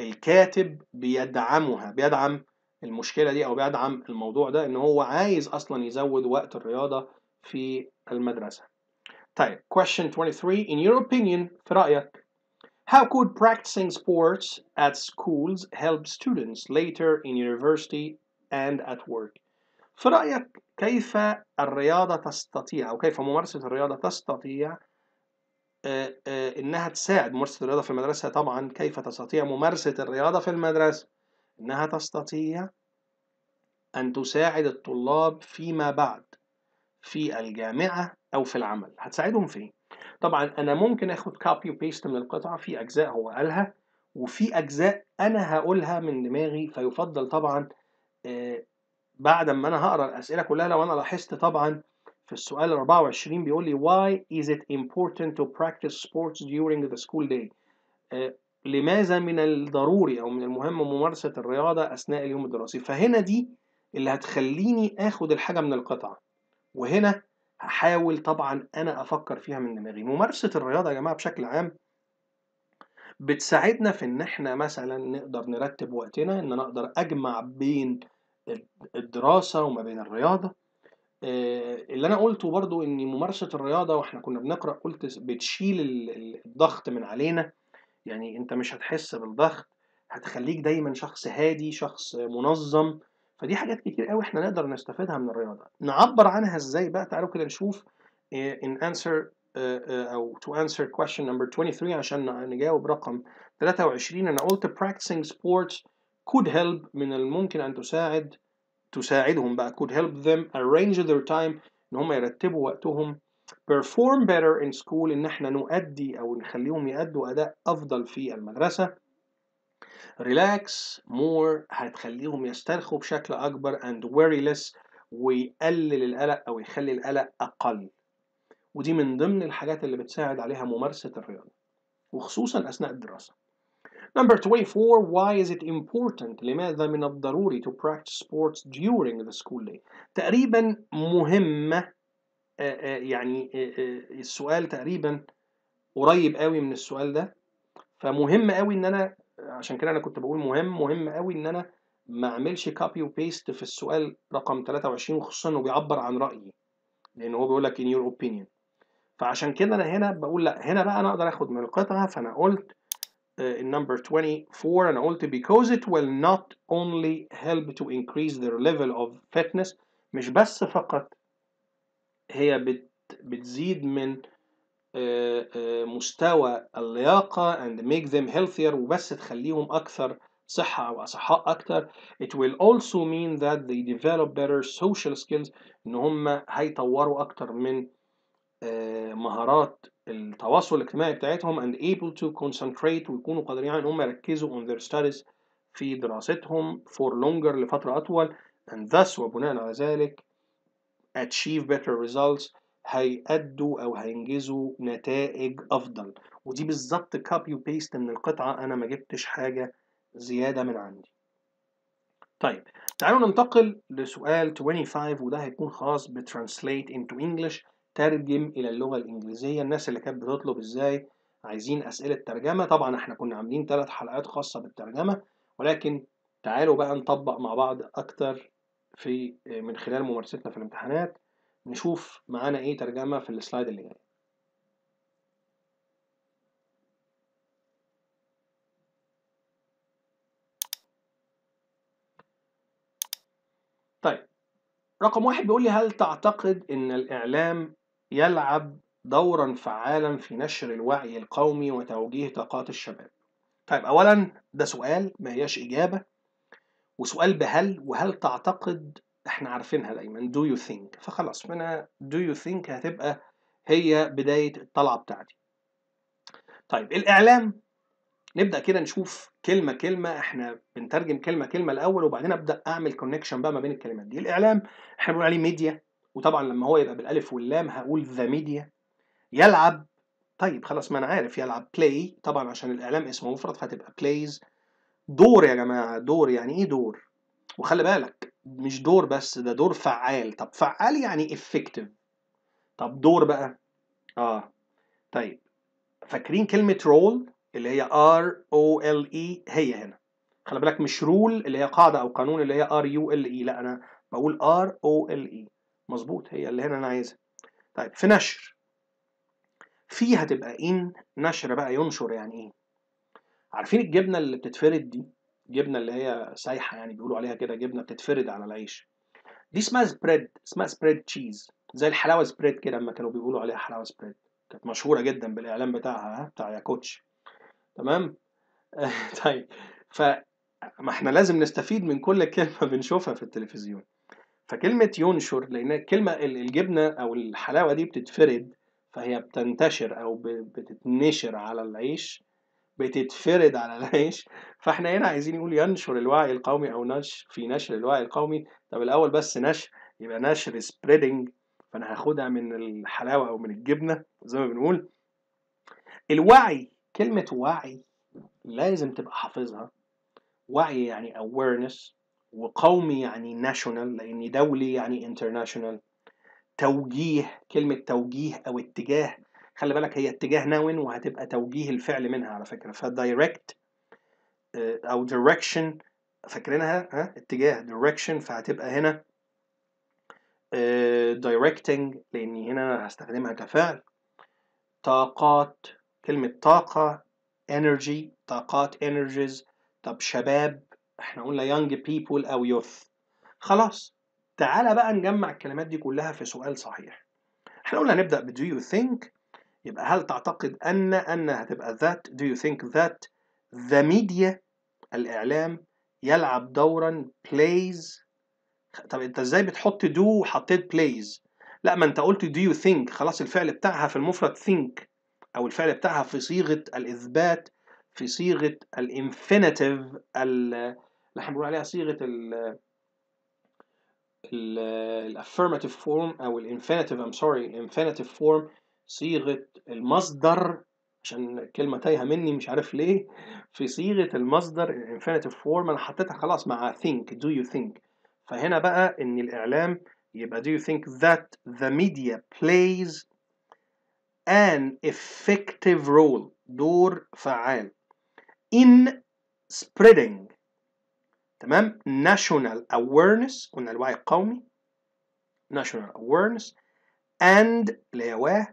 الكاتب بيدعمها بيدعم المشكلة دي أو بيدعم الموضوع ده إن هو عايز أصلا يزود وقت الرياضة في المدرسة. طيب question 23 in your opinion في رأيك how could practicing sports at schools help students later in university and at work في رأيك كيف الرياضة تستطيع أو كيف ممارسة الرياضة تستطيع آه، آه، انها تساعد ممارسه الرياضه في المدرسه طبعا كيف تستطيع ممارسه الرياضه في المدرسه انها تستطيع ان تساعد الطلاب فيما بعد في الجامعه او في العمل هتساعدهم في إيه؟ طبعا انا ممكن اخد كوبي وبيست من القطعه في اجزاء هو قالها وفي اجزاء انا هقولها من دماغي فيفضل طبعا آه، بعد ما انا هقرا الاسئله كلها لو انا لاحظت طبعا في السؤال 24 بيقول لي why is it important to practice sports during the school day آه، لماذا من الضروري او من المهم ممارسة الرياضة اثناء اليوم الدراسي فهنا دي اللي هتخليني اخد الحاجة من القطعة وهنا هحاول طبعا انا افكر فيها من دماغي ممارسة الرياضة يا جماعة بشكل عام بتساعدنا في ان احنا مثلا نقدر نرتب وقتنا ان انا اقدر اجمع بين الدراسة وما بين الرياضة آه، اللي انا قلته برضو ان ممارسه الرياضه واحنا كنا بنقرا قلت بتشيل الضغط من علينا يعني انت مش هتحس بالضغط هتخليك دايما شخص هادي شخص منظم فدي حاجات كتير قوي احنا نقدر نستفيدها من الرياضه نعبر عنها ازاي بقى تعالوا كده نشوف ان آه، انسر آه، او تو انسر كويشن نمبر 23 عشان نجاوب رقم 23 انا قلت practicing sports could help من الممكن ان تساعد تساعدهم بقى could help them arrange their time ان هم يرتبوا وقتهم perform better in school ان احنا نؤدي او نخليهم يؤدوا اداء افضل في المدرسه relax more هتخليهم يسترخوا بشكل اكبر and worry less ويقلل القلق او يخلي القلق اقل ودي من ضمن الحاجات اللي بتساعد عليها ممارسه الرياضه وخصوصا اثناء الدراسه Number 24 Why is it important لماذا من الضروري to practice sports during the school day تقريبا مهمة آه، آه، يعني آه، السؤال تقريبا قريب قوي من السؤال ده فمهم قوي ان انا عشان كده انا كنت بقول مهم مهم قوي ان انا ما اعملش كوبي وبيست في السؤال رقم 23 وخصوصا انه بيعبر عن رايي لان هو بيقول لك in your opinion فعشان كده انا هنا بقول لا هنا بقى انا اقدر اخد من القطعه فانا قلت in number 24 and قلت because it will not only help to increase their level of fitness مش بس فقط هي بت بتزيد من مستوى اللياقة and make them healthier وبس تخليهم أكثر صحة أو أصحاء أكثر it will also mean that they develop better social skills إن هم هيطوروا أكثر من مهارات التواصل الاجتماعي بتاعتهم and able to concentrate ويكونوا قادرين على ان هم يركزوا on their studies في دراستهم for longer لفترة أطول and thus وبناء على ذلك achieve better results هيأدوا أو هينجزوا نتائج أفضل ودي بالظبط copy paste من القطعة أنا ما جبتش حاجة زيادة من عندي طيب تعالوا ننتقل لسؤال 25 وده هيكون خاص بترانسليت into English ترجم إلى اللغة الإنجليزية الناس اللي كانت بتطلب إزاي عايزين أسئلة ترجمة طبعا احنا كنا عاملين ثلاث حلقات خاصة بالترجمة ولكن تعالوا بقى نطبق مع بعض أكتر في آه، من خلال ممارستنا في الامتحانات نشوف معانا إيه ترجمة في السلايد اللي جاي طيب رقم واحد بيقول لي هل تعتقد ان الاعلام يلعب دورا فعالا في نشر الوعي القومي وتوجيه طاقات الشباب طيب اولا ده سؤال ما هياش اجابه وسؤال بهل وهل تعتقد احنا عارفينها دايما do you think فخلاص منها do you think هتبقى هي بدايه الطلعه بتاعتي طيب الاعلام نبدا كده نشوف كلمه كلمه احنا بنترجم كلمه كلمه الاول وبعدين ابدا اعمل كونكشن بقى ما بين الكلمات دي الاعلام احنا بنقول عليه ميديا وطبعا لما هو يبقى بالالف واللام هقول ذا ميديا يلعب طيب خلاص ما انا عارف يلعب بلاي طبعا عشان الاعلام اسمه مفرد فهتبقى بلايز دور يا جماعه دور يعني ايه دور وخلي بالك مش دور بس ده دور فعال طب فعال يعني افكتيف طب دور بقى اه طيب فاكرين كلمه رول اللي هي ار او ال اي هي هنا خلي بالك مش رول اللي هي قاعده او قانون اللي هي ار يو ال اي لا انا بقول ار او ال اي مظبوط هي اللي هنا انا عايزها طيب في نشر في هتبقى ان إيه؟ نشر بقى ينشر يعني ايه عارفين الجبنه اللي بتتفرد دي الجبنه اللي هي سايحه يعني بيقولوا عليها كده جبنه بتتفرد على العيش دي اسمها سبريد اسمها سبريد تشيز زي الحلاوه سبريد كده اما كانوا بيقولوا عليها حلاوه سبريد كانت مشهوره جدا بالاعلان بتاعها بتاع يا كوتش تمام طيب ف ما احنا لازم نستفيد من كل كلمه بنشوفها في التلفزيون فكلمة ينشر لأن الكلمة الجبنة أو الحلاوة دي بتتفرد فهي بتنتشر أو بتتنشر على العيش بتتفرد على العيش فاحنا هنا عايزين نقول ينشر الوعي القومي أو نشر في نشر الوعي القومي طب الأول بس نشر يبقى نشر سبريدنج فأنا هاخدها من الحلاوة أو من الجبنة زي ما بنقول الوعي كلمة وعي لازم تبقى حافظها وعي يعني awareness وقومي يعني ناشونال لان دولي يعني انترناشونال توجيه كلمة توجيه أو اتجاه خلي بالك هي اتجاه ناون وهتبقى توجيه الفعل منها على فكرة فدايركت آه، أو direction فاكرينها ها اتجاه direction فهتبقى هنا آه، directing لأن هنا أنا هستخدمها كفعل طاقات كلمة طاقة energy طاقات energies طب شباب احنا قلنا يونج بيبول او يوث خلاص تعالى بقى نجمع الكلمات دي كلها في سؤال صحيح احنا قلنا هنبدا ب do you think يبقى هل تعتقد ان ان هتبقى that do you think that the media الاعلام يلعب دورا plays طب انت ازاي بتحط do وحطيت plays لا ما انت قلت do you think خلاص الفعل بتاعها في المفرد think او الفعل بتاعها في صيغه الاثبات في صيغه الانفينيتيف اللي احنا بنقول عليها صيغه ال الافيرماتيف فورم او الانفينيتيف ام سوري الانفينيتيف فورم صيغه المصدر عشان كلمه تايهه مني مش عارف ليه في صيغه المصدر الانفينيتيف فورم انا حطيتها خلاص مع think do you think فهنا بقى ان الاعلام يبقى do you think that the media plays an effective role دور فعال in spreading تمام national awareness قلنا الوعي القومي national awareness and اللي هي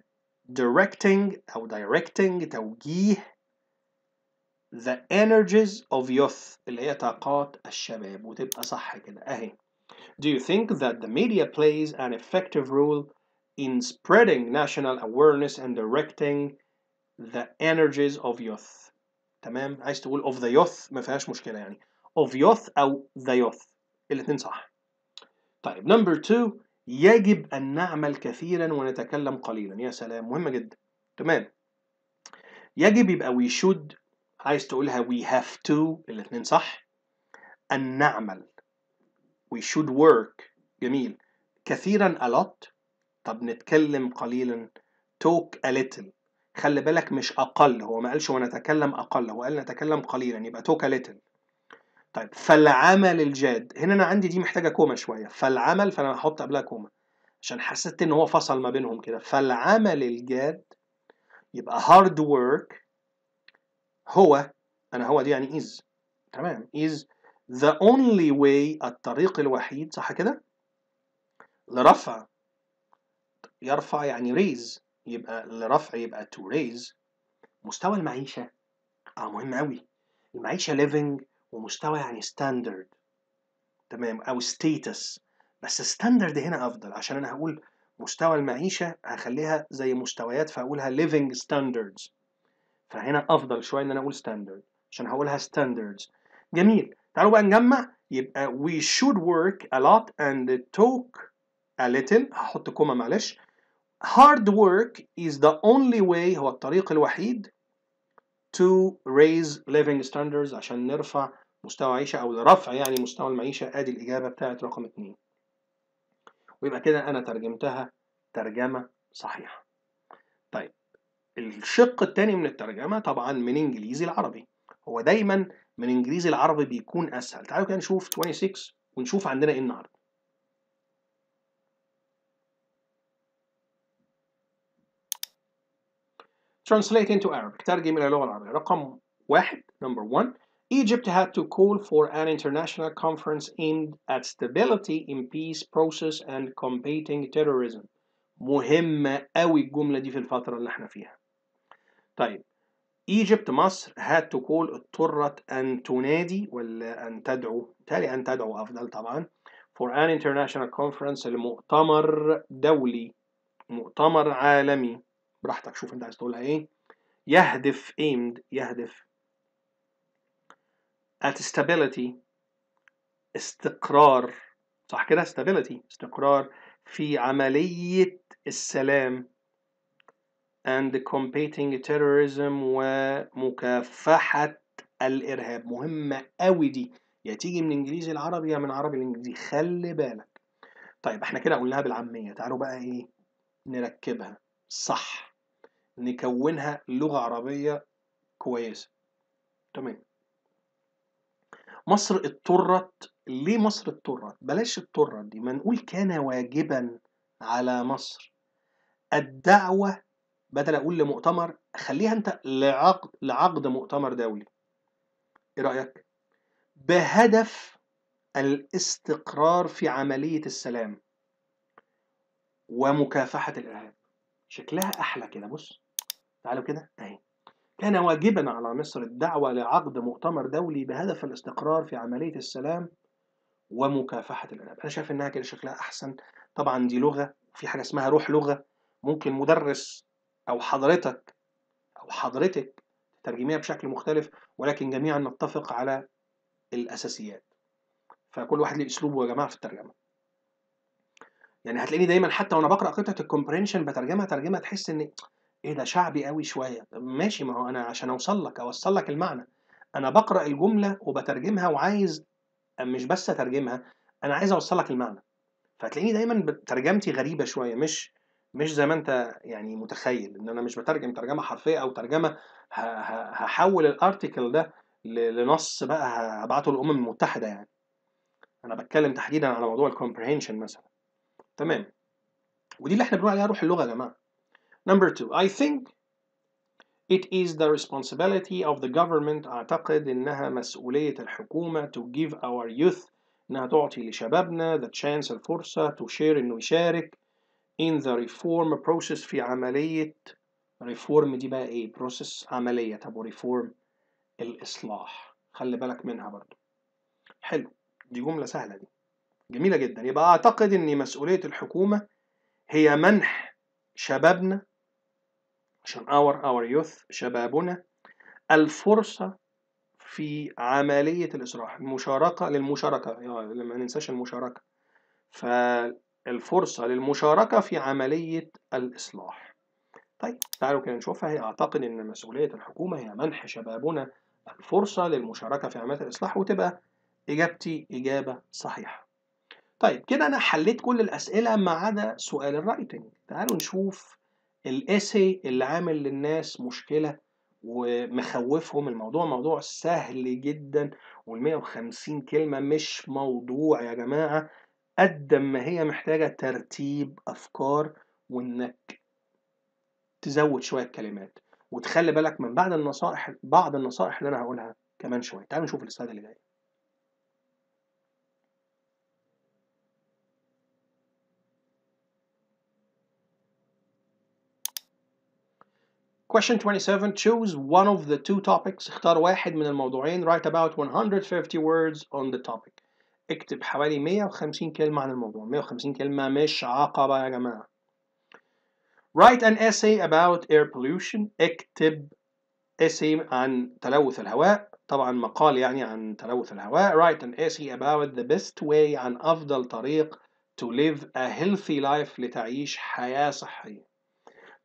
directing أو directing توجيه the energies of youth اللي هي طاقات الشباب وتبقى صح كده اهي Do you think that the media plays an effective role in spreading national awareness and directing the energies of youth؟ تمام عايز تقول of the youth ما فيهاش مشكلة يعني of youth أو the youth الاثنين صح طيب نمبر 2 يجب أن نعمل كثيرا ونتكلم قليلا يا سلام مهمة جدا تمام يجب يبقى we should عايز تقولها we have to الاثنين صح أن نعمل we should work جميل كثيرا a lot طب نتكلم قليلا talk a little خلي بالك مش أقل هو ما قالش ونتكلم أقل هو قال نتكلم قليلا يبقى talk a little طيب فالعمل الجاد هنا انا عندي دي محتاجه كومه شويه فالعمل فانا هحط قبلها كومه عشان حسيت ان هو فصل ما بينهم كده فالعمل الجاد يبقى هارد ورك هو انا هو دي يعني از تمام از ذا اونلي واي الطريق الوحيد صح كده لرفع يرفع يعني ريز يبقى لرفع يبقى تو ريز مستوى المعيشة اه مهم قوي المعيشة ليفنج ومستوى يعني ستاندرد تمام او ستيتس بس ستاندرد هنا افضل عشان انا هقول مستوى المعيشه هخليها زي مستويات فهقولها ليفنج ستاندردز فهنا افضل شويه ان انا اقول ستاندرد عشان هقولها ستاندردز جميل تعالوا بقى نجمع يبقى we should work a lot and talk a little هحط كومه معلش hard work is the only way هو الطريق الوحيد to raise living standards عشان نرفع مستوى معيشة أو لرفع يعني مستوى المعيشة أدي الإجابة بتاعت رقم اتنين ويبقى كده أنا ترجمتها ترجمة صحيحة طيب الشق التاني من الترجمة طبعا من إنجليزي العربي هو دايما من إنجليزي العربي بيكون أسهل تعالوا كده نشوف 26 ونشوف عندنا إيه النهاردة Translate into Arabic ترجم إلى اللغة العربية رقم واحد number one Egypt had to call for an international conference aimed at stability in peace process and combating terrorism مهمة قوي الجملة دي في الفترة اللي احنا فيها طيب Egypt مصر to call اضطرت ان تنادي ولا ان تدعو تالي ان تدعو افضل طبعا for an international conference لمؤتمر دولي مؤتمر عالمي براحتك شوف انت عايز تقولها ايه يهدف aimed يهدف at stability استقرار صح كده stability استقرار في عملية السلام and combating terrorism ومكافحة الإرهاب مهمة قوي دي يا تيجي من إنجليزي العربي يا من عربي الإنجليزي خلي بالك طيب احنا كده قلناها بالعامية تعالوا بقى إيه نركبها صح نكونها لغة عربية كويسة تمام مصر اضطرت ليه مصر اضطرت بلاش اضطرت دي ما نقول كان واجبا على مصر الدعوة بدل أقول لمؤتمر خليها أنت لعقد لعقد مؤتمر دولي إيه رأيك؟ بهدف الاستقرار في عملية السلام ومكافحة الإرهاب شكلها أحلى كده بص تعالوا كده أهي كان واجبا على مصر الدعوة لعقد مؤتمر دولي بهدف الاستقرار في عملية السلام ومكافحة الإرهاب أنا شايف إنها كده شكلها أحسن طبعا دي لغة في حاجة اسمها روح لغة ممكن مدرس أو حضرتك أو حضرتك ترجميها بشكل مختلف ولكن جميعا نتفق على الأساسيات فكل واحد ليه أسلوبه يا جماعة في الترجمة يعني هتلاقيني دايما حتى وانا بقرا قطعه الكومبرينشن بترجمها ترجمه تحس ان ايه ده شعبي قوي شويه ماشي ما هو انا عشان اوصل لك اوصل لك المعنى انا بقرا الجمله وبترجمها وعايز مش بس اترجمها انا عايز اوصل لك المعنى فتلاقيني دايما ترجمتي غريبه شويه مش مش زي ما انت يعني متخيل ان انا مش بترجم ترجمه حرفيه او ترجمه هحول الارتكل ده لنص بقى هبعته للامم المتحده يعني انا بتكلم تحديدا على موضوع الكومبريهنشن مثلا تمام ودي اللي احنا بنقول عليها روح اللغه يا جماعه Number two, I think It is the responsibility of the government أعتقد إنها مسؤولية الحكومة to give our youth إنها تعطي لشبابنا the chance الفرصة to share إنه يشارك in the reform process في عملية reform دي بقى إيه؟ process عملية طب reform الإصلاح خلي بالك منها برضو حلو دي جملة سهلة دي جميلة جدا يبقى أعتقد إن مسؤولية الحكومة هي منح شبابنا عشان our our youth شبابنا الفرصة في عملية الإصلاح المشاركة للمشاركة ما ننساش المشاركة فالفرصة للمشاركة في عملية الإصلاح طيب تعالوا كده نشوفها هي أعتقد إن مسؤولية الحكومة هي منح شبابنا الفرصة للمشاركة في عملية الإصلاح وتبقى إجابتي إجابة صحيحة طيب كده أنا حليت كل الأسئلة ما عدا سؤال الرايتنج تعالوا نشوف الاسي اللي عامل للناس مشكله ومخوفهم الموضوع موضوع سهل جدا وال150 كلمه مش موضوع يا جماعه قد ما هي محتاجه ترتيب افكار وانك تزود شويه كلمات وتخلي بالك من بعد النصائح بعض النصائح اللي انا هقولها كمان شويه تعالوا نشوف الاستاذ اللي جاي Question 27 choose one of the two topics اختار واحد من الموضوعين write about 150 words on the topic اكتب حوالي 150 كلمة عن الموضوع 150 كلمة مش عقبة يا جماعة write an essay about air pollution اكتب essay عن تلوث الهواء طبعا مقال يعني عن تلوث الهواء write an essay about the best way عن أفضل طريق to live a healthy life لتعيش حياة صحية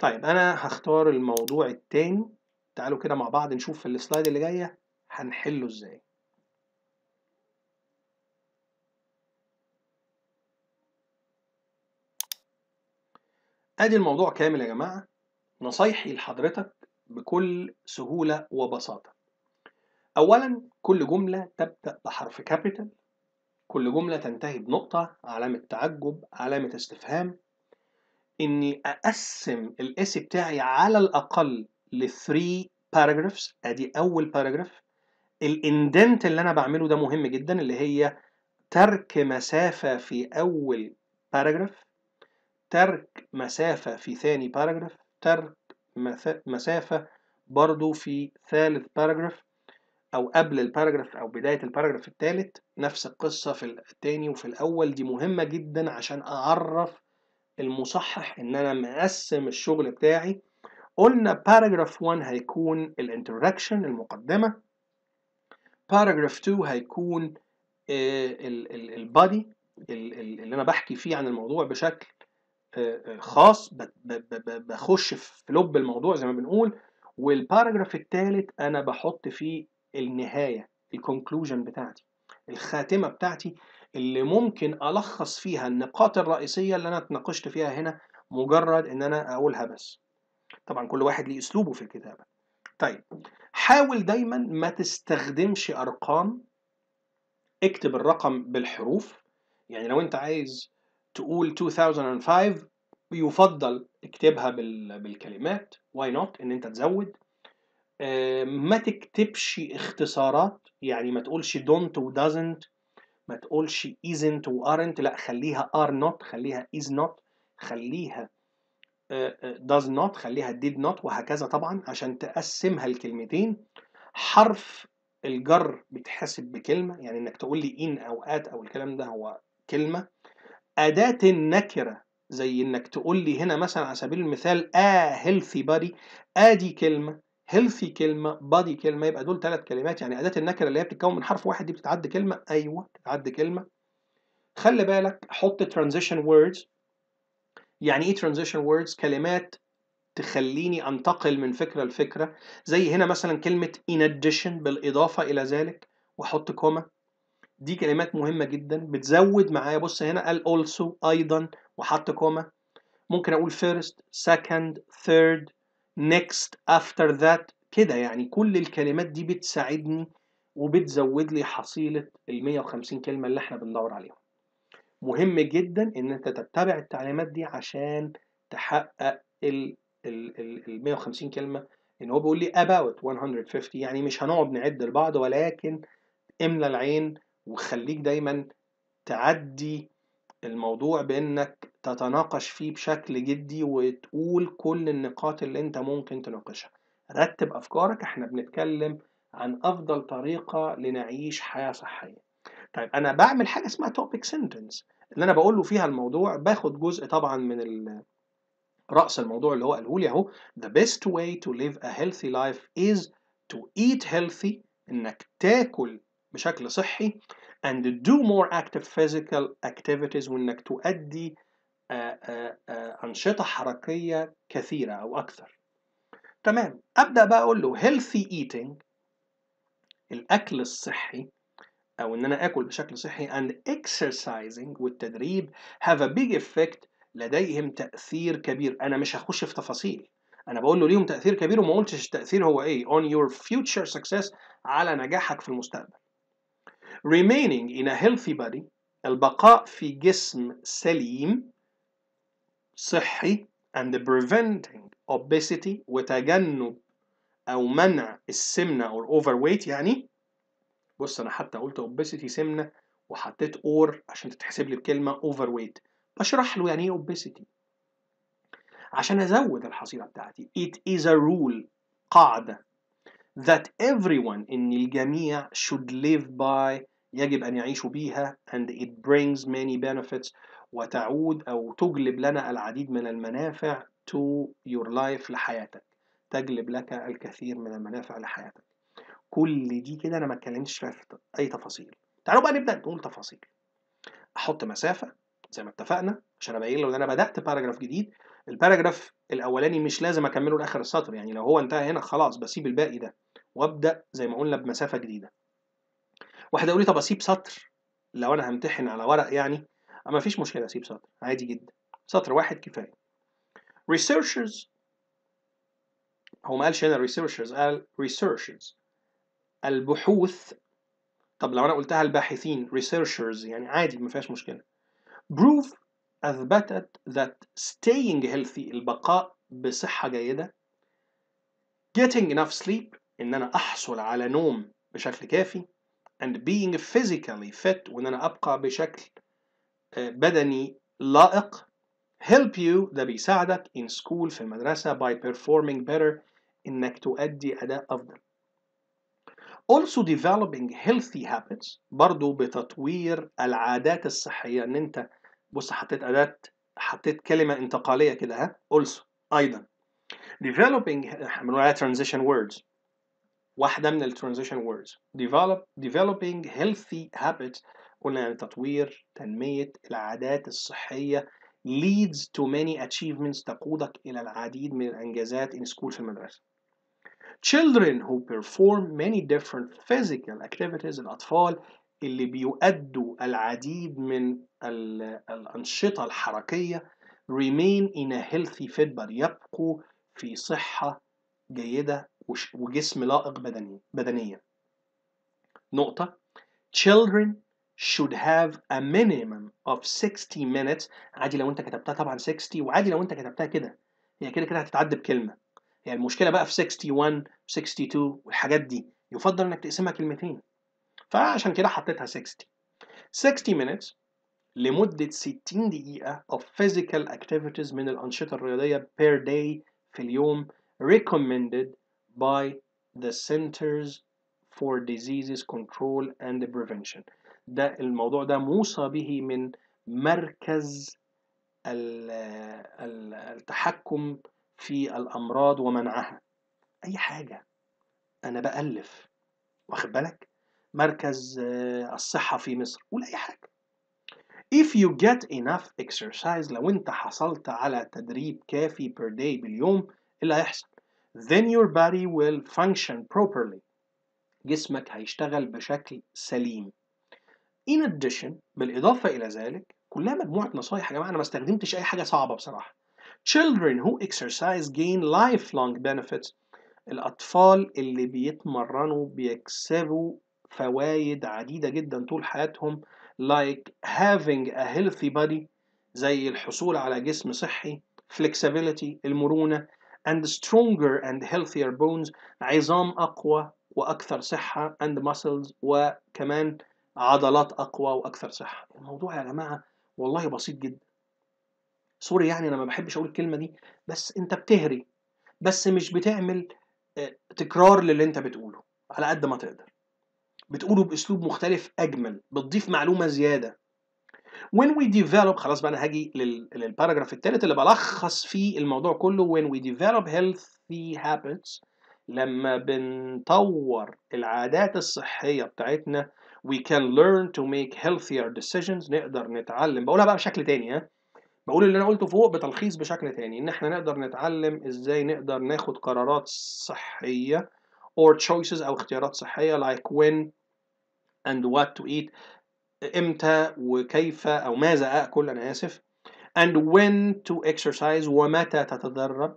طيب انا هختار الموضوع التاني تعالوا كده مع بعض نشوف في السلايد اللي جايه هنحله ازاي ادي الموضوع كامل يا جماعه نصايحي لحضرتك بكل سهوله وبساطه اولا كل جمله تبدا بحرف كابيتال كل جمله تنتهي بنقطه علامه تعجب علامه استفهام اني اقسم الاسي بتاعي على الاقل ل 3 باراجرافز ادي اول باراجراف الاندنت اللي انا بعمله ده مهم جدا اللي هي ترك مسافه في اول باراجراف ترك مسافه في ثاني باراجراف ترك مسافه برضو في ثالث باراجراف او قبل الباراجراف او بدايه الباراجراف الثالث نفس القصه في الثاني وفي الاول دي مهمه جدا عشان اعرف المصحح ان انا مقسم الشغل بتاعي قلنا paragraph 1 هيكون الانتراكشن المقدمه paragraph 2 هيكون آه، البادي اللي انا بحكي فيه عن الموضوع بشكل آه، آه، خاص بخش في لب الموضوع زي ما بنقول والباراجراف الثالث انا بحط فيه النهايه الكونكلوجن بتاعتي الخاتمه بتاعتي اللي ممكن ألخص فيها النقاط الرئيسية اللي أنا اتناقشت فيها هنا مجرد إن أنا أقولها بس طبعا كل واحد ليه أسلوبه في الكتابة طيب حاول دايما ما تستخدمش أرقام اكتب الرقم بالحروف يعني لو أنت عايز تقول 2005 يفضل اكتبها بالكلمات واي نوت ان انت تزود آه، ما تكتبش اختصارات يعني ما تقولش دونت doesn't ما تقولش isn't aren't لا خليها are not خليها is not خليها آه، آه، does not خليها did not وهكذا طبعا عشان تقسمها الكلمتين حرف الجر بتحسب بكلمة يعني انك تقول لي in او at او الكلام ده هو كلمة أداة النكرة زي انك تقول لي هنا مثلا على سبيل المثال a آه، healthy body ادي كلمة هيلثي كلمه بادي كلمه يبقى دول ثلاث كلمات يعني اداه النكره اللي هي بتتكون من حرف واحد دي بتتعد كلمه ايوه بتتعد كلمه خلي بالك حط ترانزيشن ووردز يعني ايه ترانزيشن ووردز كلمات تخليني انتقل من فكره لفكره زي هنا مثلا كلمه ان اديشن بالاضافه الى ذلك واحط كوما دي كلمات مهمه جدا بتزود معايا بص هنا قال also ايضا وحط كوما ممكن اقول first second third next after that كده يعني كل الكلمات دي بتساعدني وبتزود لي حصيلة ال 150 كلمة اللي احنا بندور عليهم مهم جدا ان انت تتبع التعليمات دي عشان تحقق ال ال 150 كلمة ان هو بيقول لي about 150 يعني مش هنقعد نعد لبعض ولكن املى العين وخليك دايما تعدي الموضوع بانك تتناقش فيه بشكل جدي وتقول كل النقاط اللي انت ممكن تناقشها رتب افكارك احنا بنتكلم عن افضل طريقه لنعيش حياه صحيه طيب انا بعمل حاجه اسمها توبيك سنتنس اللي انا بقول له فيها الموضوع باخد جزء طبعا من راس الموضوع اللي هو قاله لي اهو the best way to live a healthy life is to eat healthy انك تاكل بشكل صحي and do more active physical activities وانك تؤدي آه، آه، آه، أنشطة حركية كثيرة أو أكثر تمام أبدأ بقى أقول له healthy eating الأكل الصحي أو إن أنا آكل بشكل صحي and exercising والتدريب have a big effect لديهم تأثير كبير أنا مش هخش في تفاصيل أنا بقول له ليهم تأثير كبير وما قلتش التأثير هو إيه on your future success على نجاحك في المستقبل remaining in a healthy body البقاء في جسم سليم صحي and preventing obesity وتجنب أو منع السمنة or overweight يعني بص أنا حتى قلت obesity سمنة وحطيت or عشان تتحسب لي بكلمة overweight بشرح له يعني إيه obesity عشان أزود الحصيلة بتاعتي it is a rule قاعدة that everyone إن الجميع should live by يجب أن يعيشوا بيها and it brings many benefits وتعود أو تجلب لنا العديد من المنافع to your life لحياتك تجلب لك الكثير من المنافع لحياتك كل دي كده أنا ما اتكلمتش فيها في أي تفاصيل تعالوا بقى نبدأ نقول تفاصيل أحط مسافة زي ما اتفقنا عشان أبين لو أنا بدأت باراجراف جديد الباراجراف الأولاني مش لازم أكمله لآخر السطر يعني لو هو انتهى هنا خلاص بسيب الباقي ده وابدأ زي ما قلنا بمسافة جديدة واحد يقول لي طب اسيب سطر لو انا همتحن على ورق يعني ما فيش مشكله اسيب سطر عادي جدا سطر واحد كفايه researchers هو ما قالش هنا researchers قال researchers البحوث طب لو انا قلتها الباحثين researchers يعني عادي ما فيهاش مشكله proof اثبتت that staying healthy البقاء بصحه جيده getting enough sleep ان انا احصل على نوم بشكل كافي and being physically fit وان انا ابقى بشكل آه، بدني لائق help you ده بيساعدك in school في المدرسة by performing better انك تؤدي اداء افضل also developing healthy habits برضو بتطوير العادات الصحية ان انت بص حطيت اداة حطيت كلمة انتقالية كده ها also ايضا developing هنقولها آه، transition words واحدة من الترانزيشن ووردز develop developing healthy habits قلنا يعني تطوير تنمية العادات الصحية leads to many achievements تقودك إلى العديد من الأنجازات in school في المدرسة children who perform many different physical activities الأطفال اللي بيؤدوا العديد من الأنشطة الحركية remain in a healthy fit بل يبقوا في صحة جيدة وجسم لائق بدني بدنيا نقطة children should have a minimum of 60 minutes عادي لو انت كتبتها طبعا 60 وعادي لو انت كتبتها كده هي يعني كده كده هتتعدى بكلمة هي يعني المشكلة بقى في 61 62 والحاجات دي يفضل انك تقسمها كلمتين فعشان كده حطيتها 60 60 minutes لمدة 60 دقيقة of physical activities من الأنشطة الرياضية per day في اليوم recommended by the Centers for Diseases Control and Prevention ده الموضوع ده موصى به من مركز التحكم في الأمراض ومنعها أي حاجة أنا بألف واخد بالك مركز آه، الصحة في مصر ولا أي حاجة If you get enough exercise لو أنت حصلت على تدريب كافي per day باليوم إيه اللي هيحصل then your body will function properly جسمك هيشتغل بشكل سليم in addition بالإضافة إلى ذلك كلها مجموعة نصايح يا جماعة أنا ما استخدمتش أي حاجة صعبة بصراحة children who exercise gain lifelong benefits الأطفال اللي بيتمرنوا بيكسبوا فوائد عديدة جدا طول حياتهم like having a healthy body زي الحصول على جسم صحي flexibility المرونة and stronger and healthier bones عظام أقوى وأكثر صحة and muscles وكمان عضلات أقوى وأكثر صحة الموضوع يا جماعة والله بسيط جدا سوري يعني أنا ما بحبش أقول الكلمة دي بس أنت بتهري بس مش بتعمل آه، تكرار للي أنت بتقوله على قد ما تقدر بتقوله بأسلوب مختلف أجمل بتضيف معلومة زيادة when we develop خلاص بقى انا هاجي للباراجراف الثالث اللي بلخص فيه الموضوع كله when we develop healthy habits لما بنطور العادات الصحية بتاعتنا we can learn to make healthier decisions نقدر نتعلم بقولها بقى بشكل تاني ها بقول اللي انا قلته فوق بتلخيص بشكل تاني ان احنا نقدر نتعلم ازاي نقدر ناخد قرارات صحية or choices او اختيارات صحية like when and what to eat امتى وكيف او ماذا اكل انا اسف and when to exercise ومتى تتدرب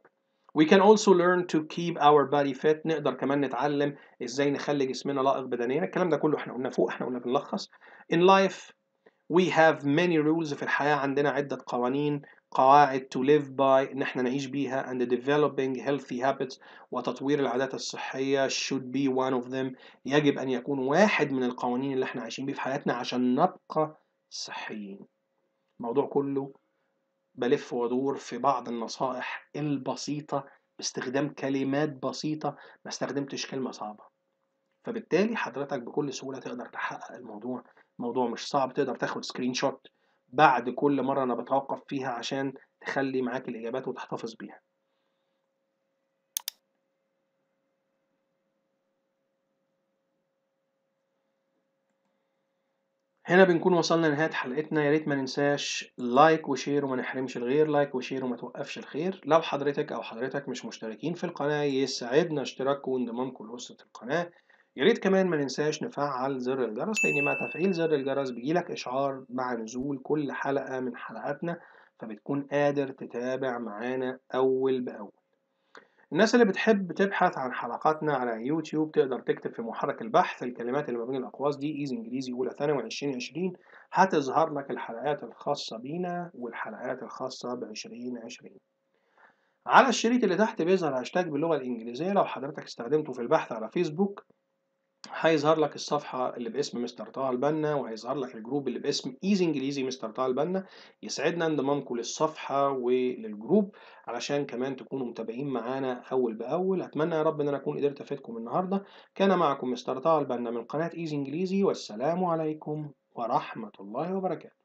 We can also learn to keep our body fit نقدر كمان نتعلم ازاي نخلي جسمنا لائق بدنيا الكلام ده كله احنا قلنا فوق احنا قلنا بنلخص In life we have many rules في الحياة عندنا عدة قوانين قواعد to live by ان احنا نعيش بيها and developing healthy habits وتطوير العادات الصحية should be one of them يجب ان يكون واحد من القوانين اللي احنا عايشين بيه في حياتنا عشان نبقى صحيين الموضوع كله بلف وادور في بعض النصائح البسيطة باستخدام كلمات بسيطة ما استخدمتش كلمة صعبة فبالتالي حضرتك بكل سهولة تقدر تحقق الموضوع الموضوع مش صعب تقدر تاخد سكرين شوت بعد كل مرة أنا بتوقف فيها عشان تخلي معاك الإجابات وتحتفظ بيها هنا بنكون وصلنا لنهاية حلقتنا يا ريت ما ننساش لايك وشير وما نحرمش الغير لايك وشير وما توقفش الخير لو حضرتك أو حضرتك مش مشتركين في القناة يسعدنا اشتراككم وانضمامكم لأسرة القناة يا ريت كمان ما ننساش نفعل زر الجرس لان مع تفعيل زر الجرس بيجيلك اشعار مع نزول كل حلقه من حلقاتنا فبتكون قادر تتابع معانا اول باول الناس اللي بتحب تبحث عن حلقاتنا على يوتيوب تقدر تكتب في محرك البحث الكلمات اللي ما بين الاقواس دي ايز انجليزي اولى ثانوي 2020 هتظهر لك الحلقات الخاصه بينا والحلقات الخاصه ب 2020 على الشريط اللي تحت بيظهر هاشتاج باللغه الانجليزيه لو حضرتك استخدمته في البحث على فيسبوك هيظهر لك الصفحة اللي باسم مستر طه البنا وهيظهر لك الجروب اللي باسم ايز انجليزي مستر طه البنا يسعدنا انضمامكم للصفحة وللجروب علشان كمان تكونوا متابعين معانا اول باول اتمنى يا رب ان انا اكون قدرت افيدكم النهاردة كان معكم مستر طه البنا من قناة ايز انجليزي والسلام عليكم ورحمة الله وبركاته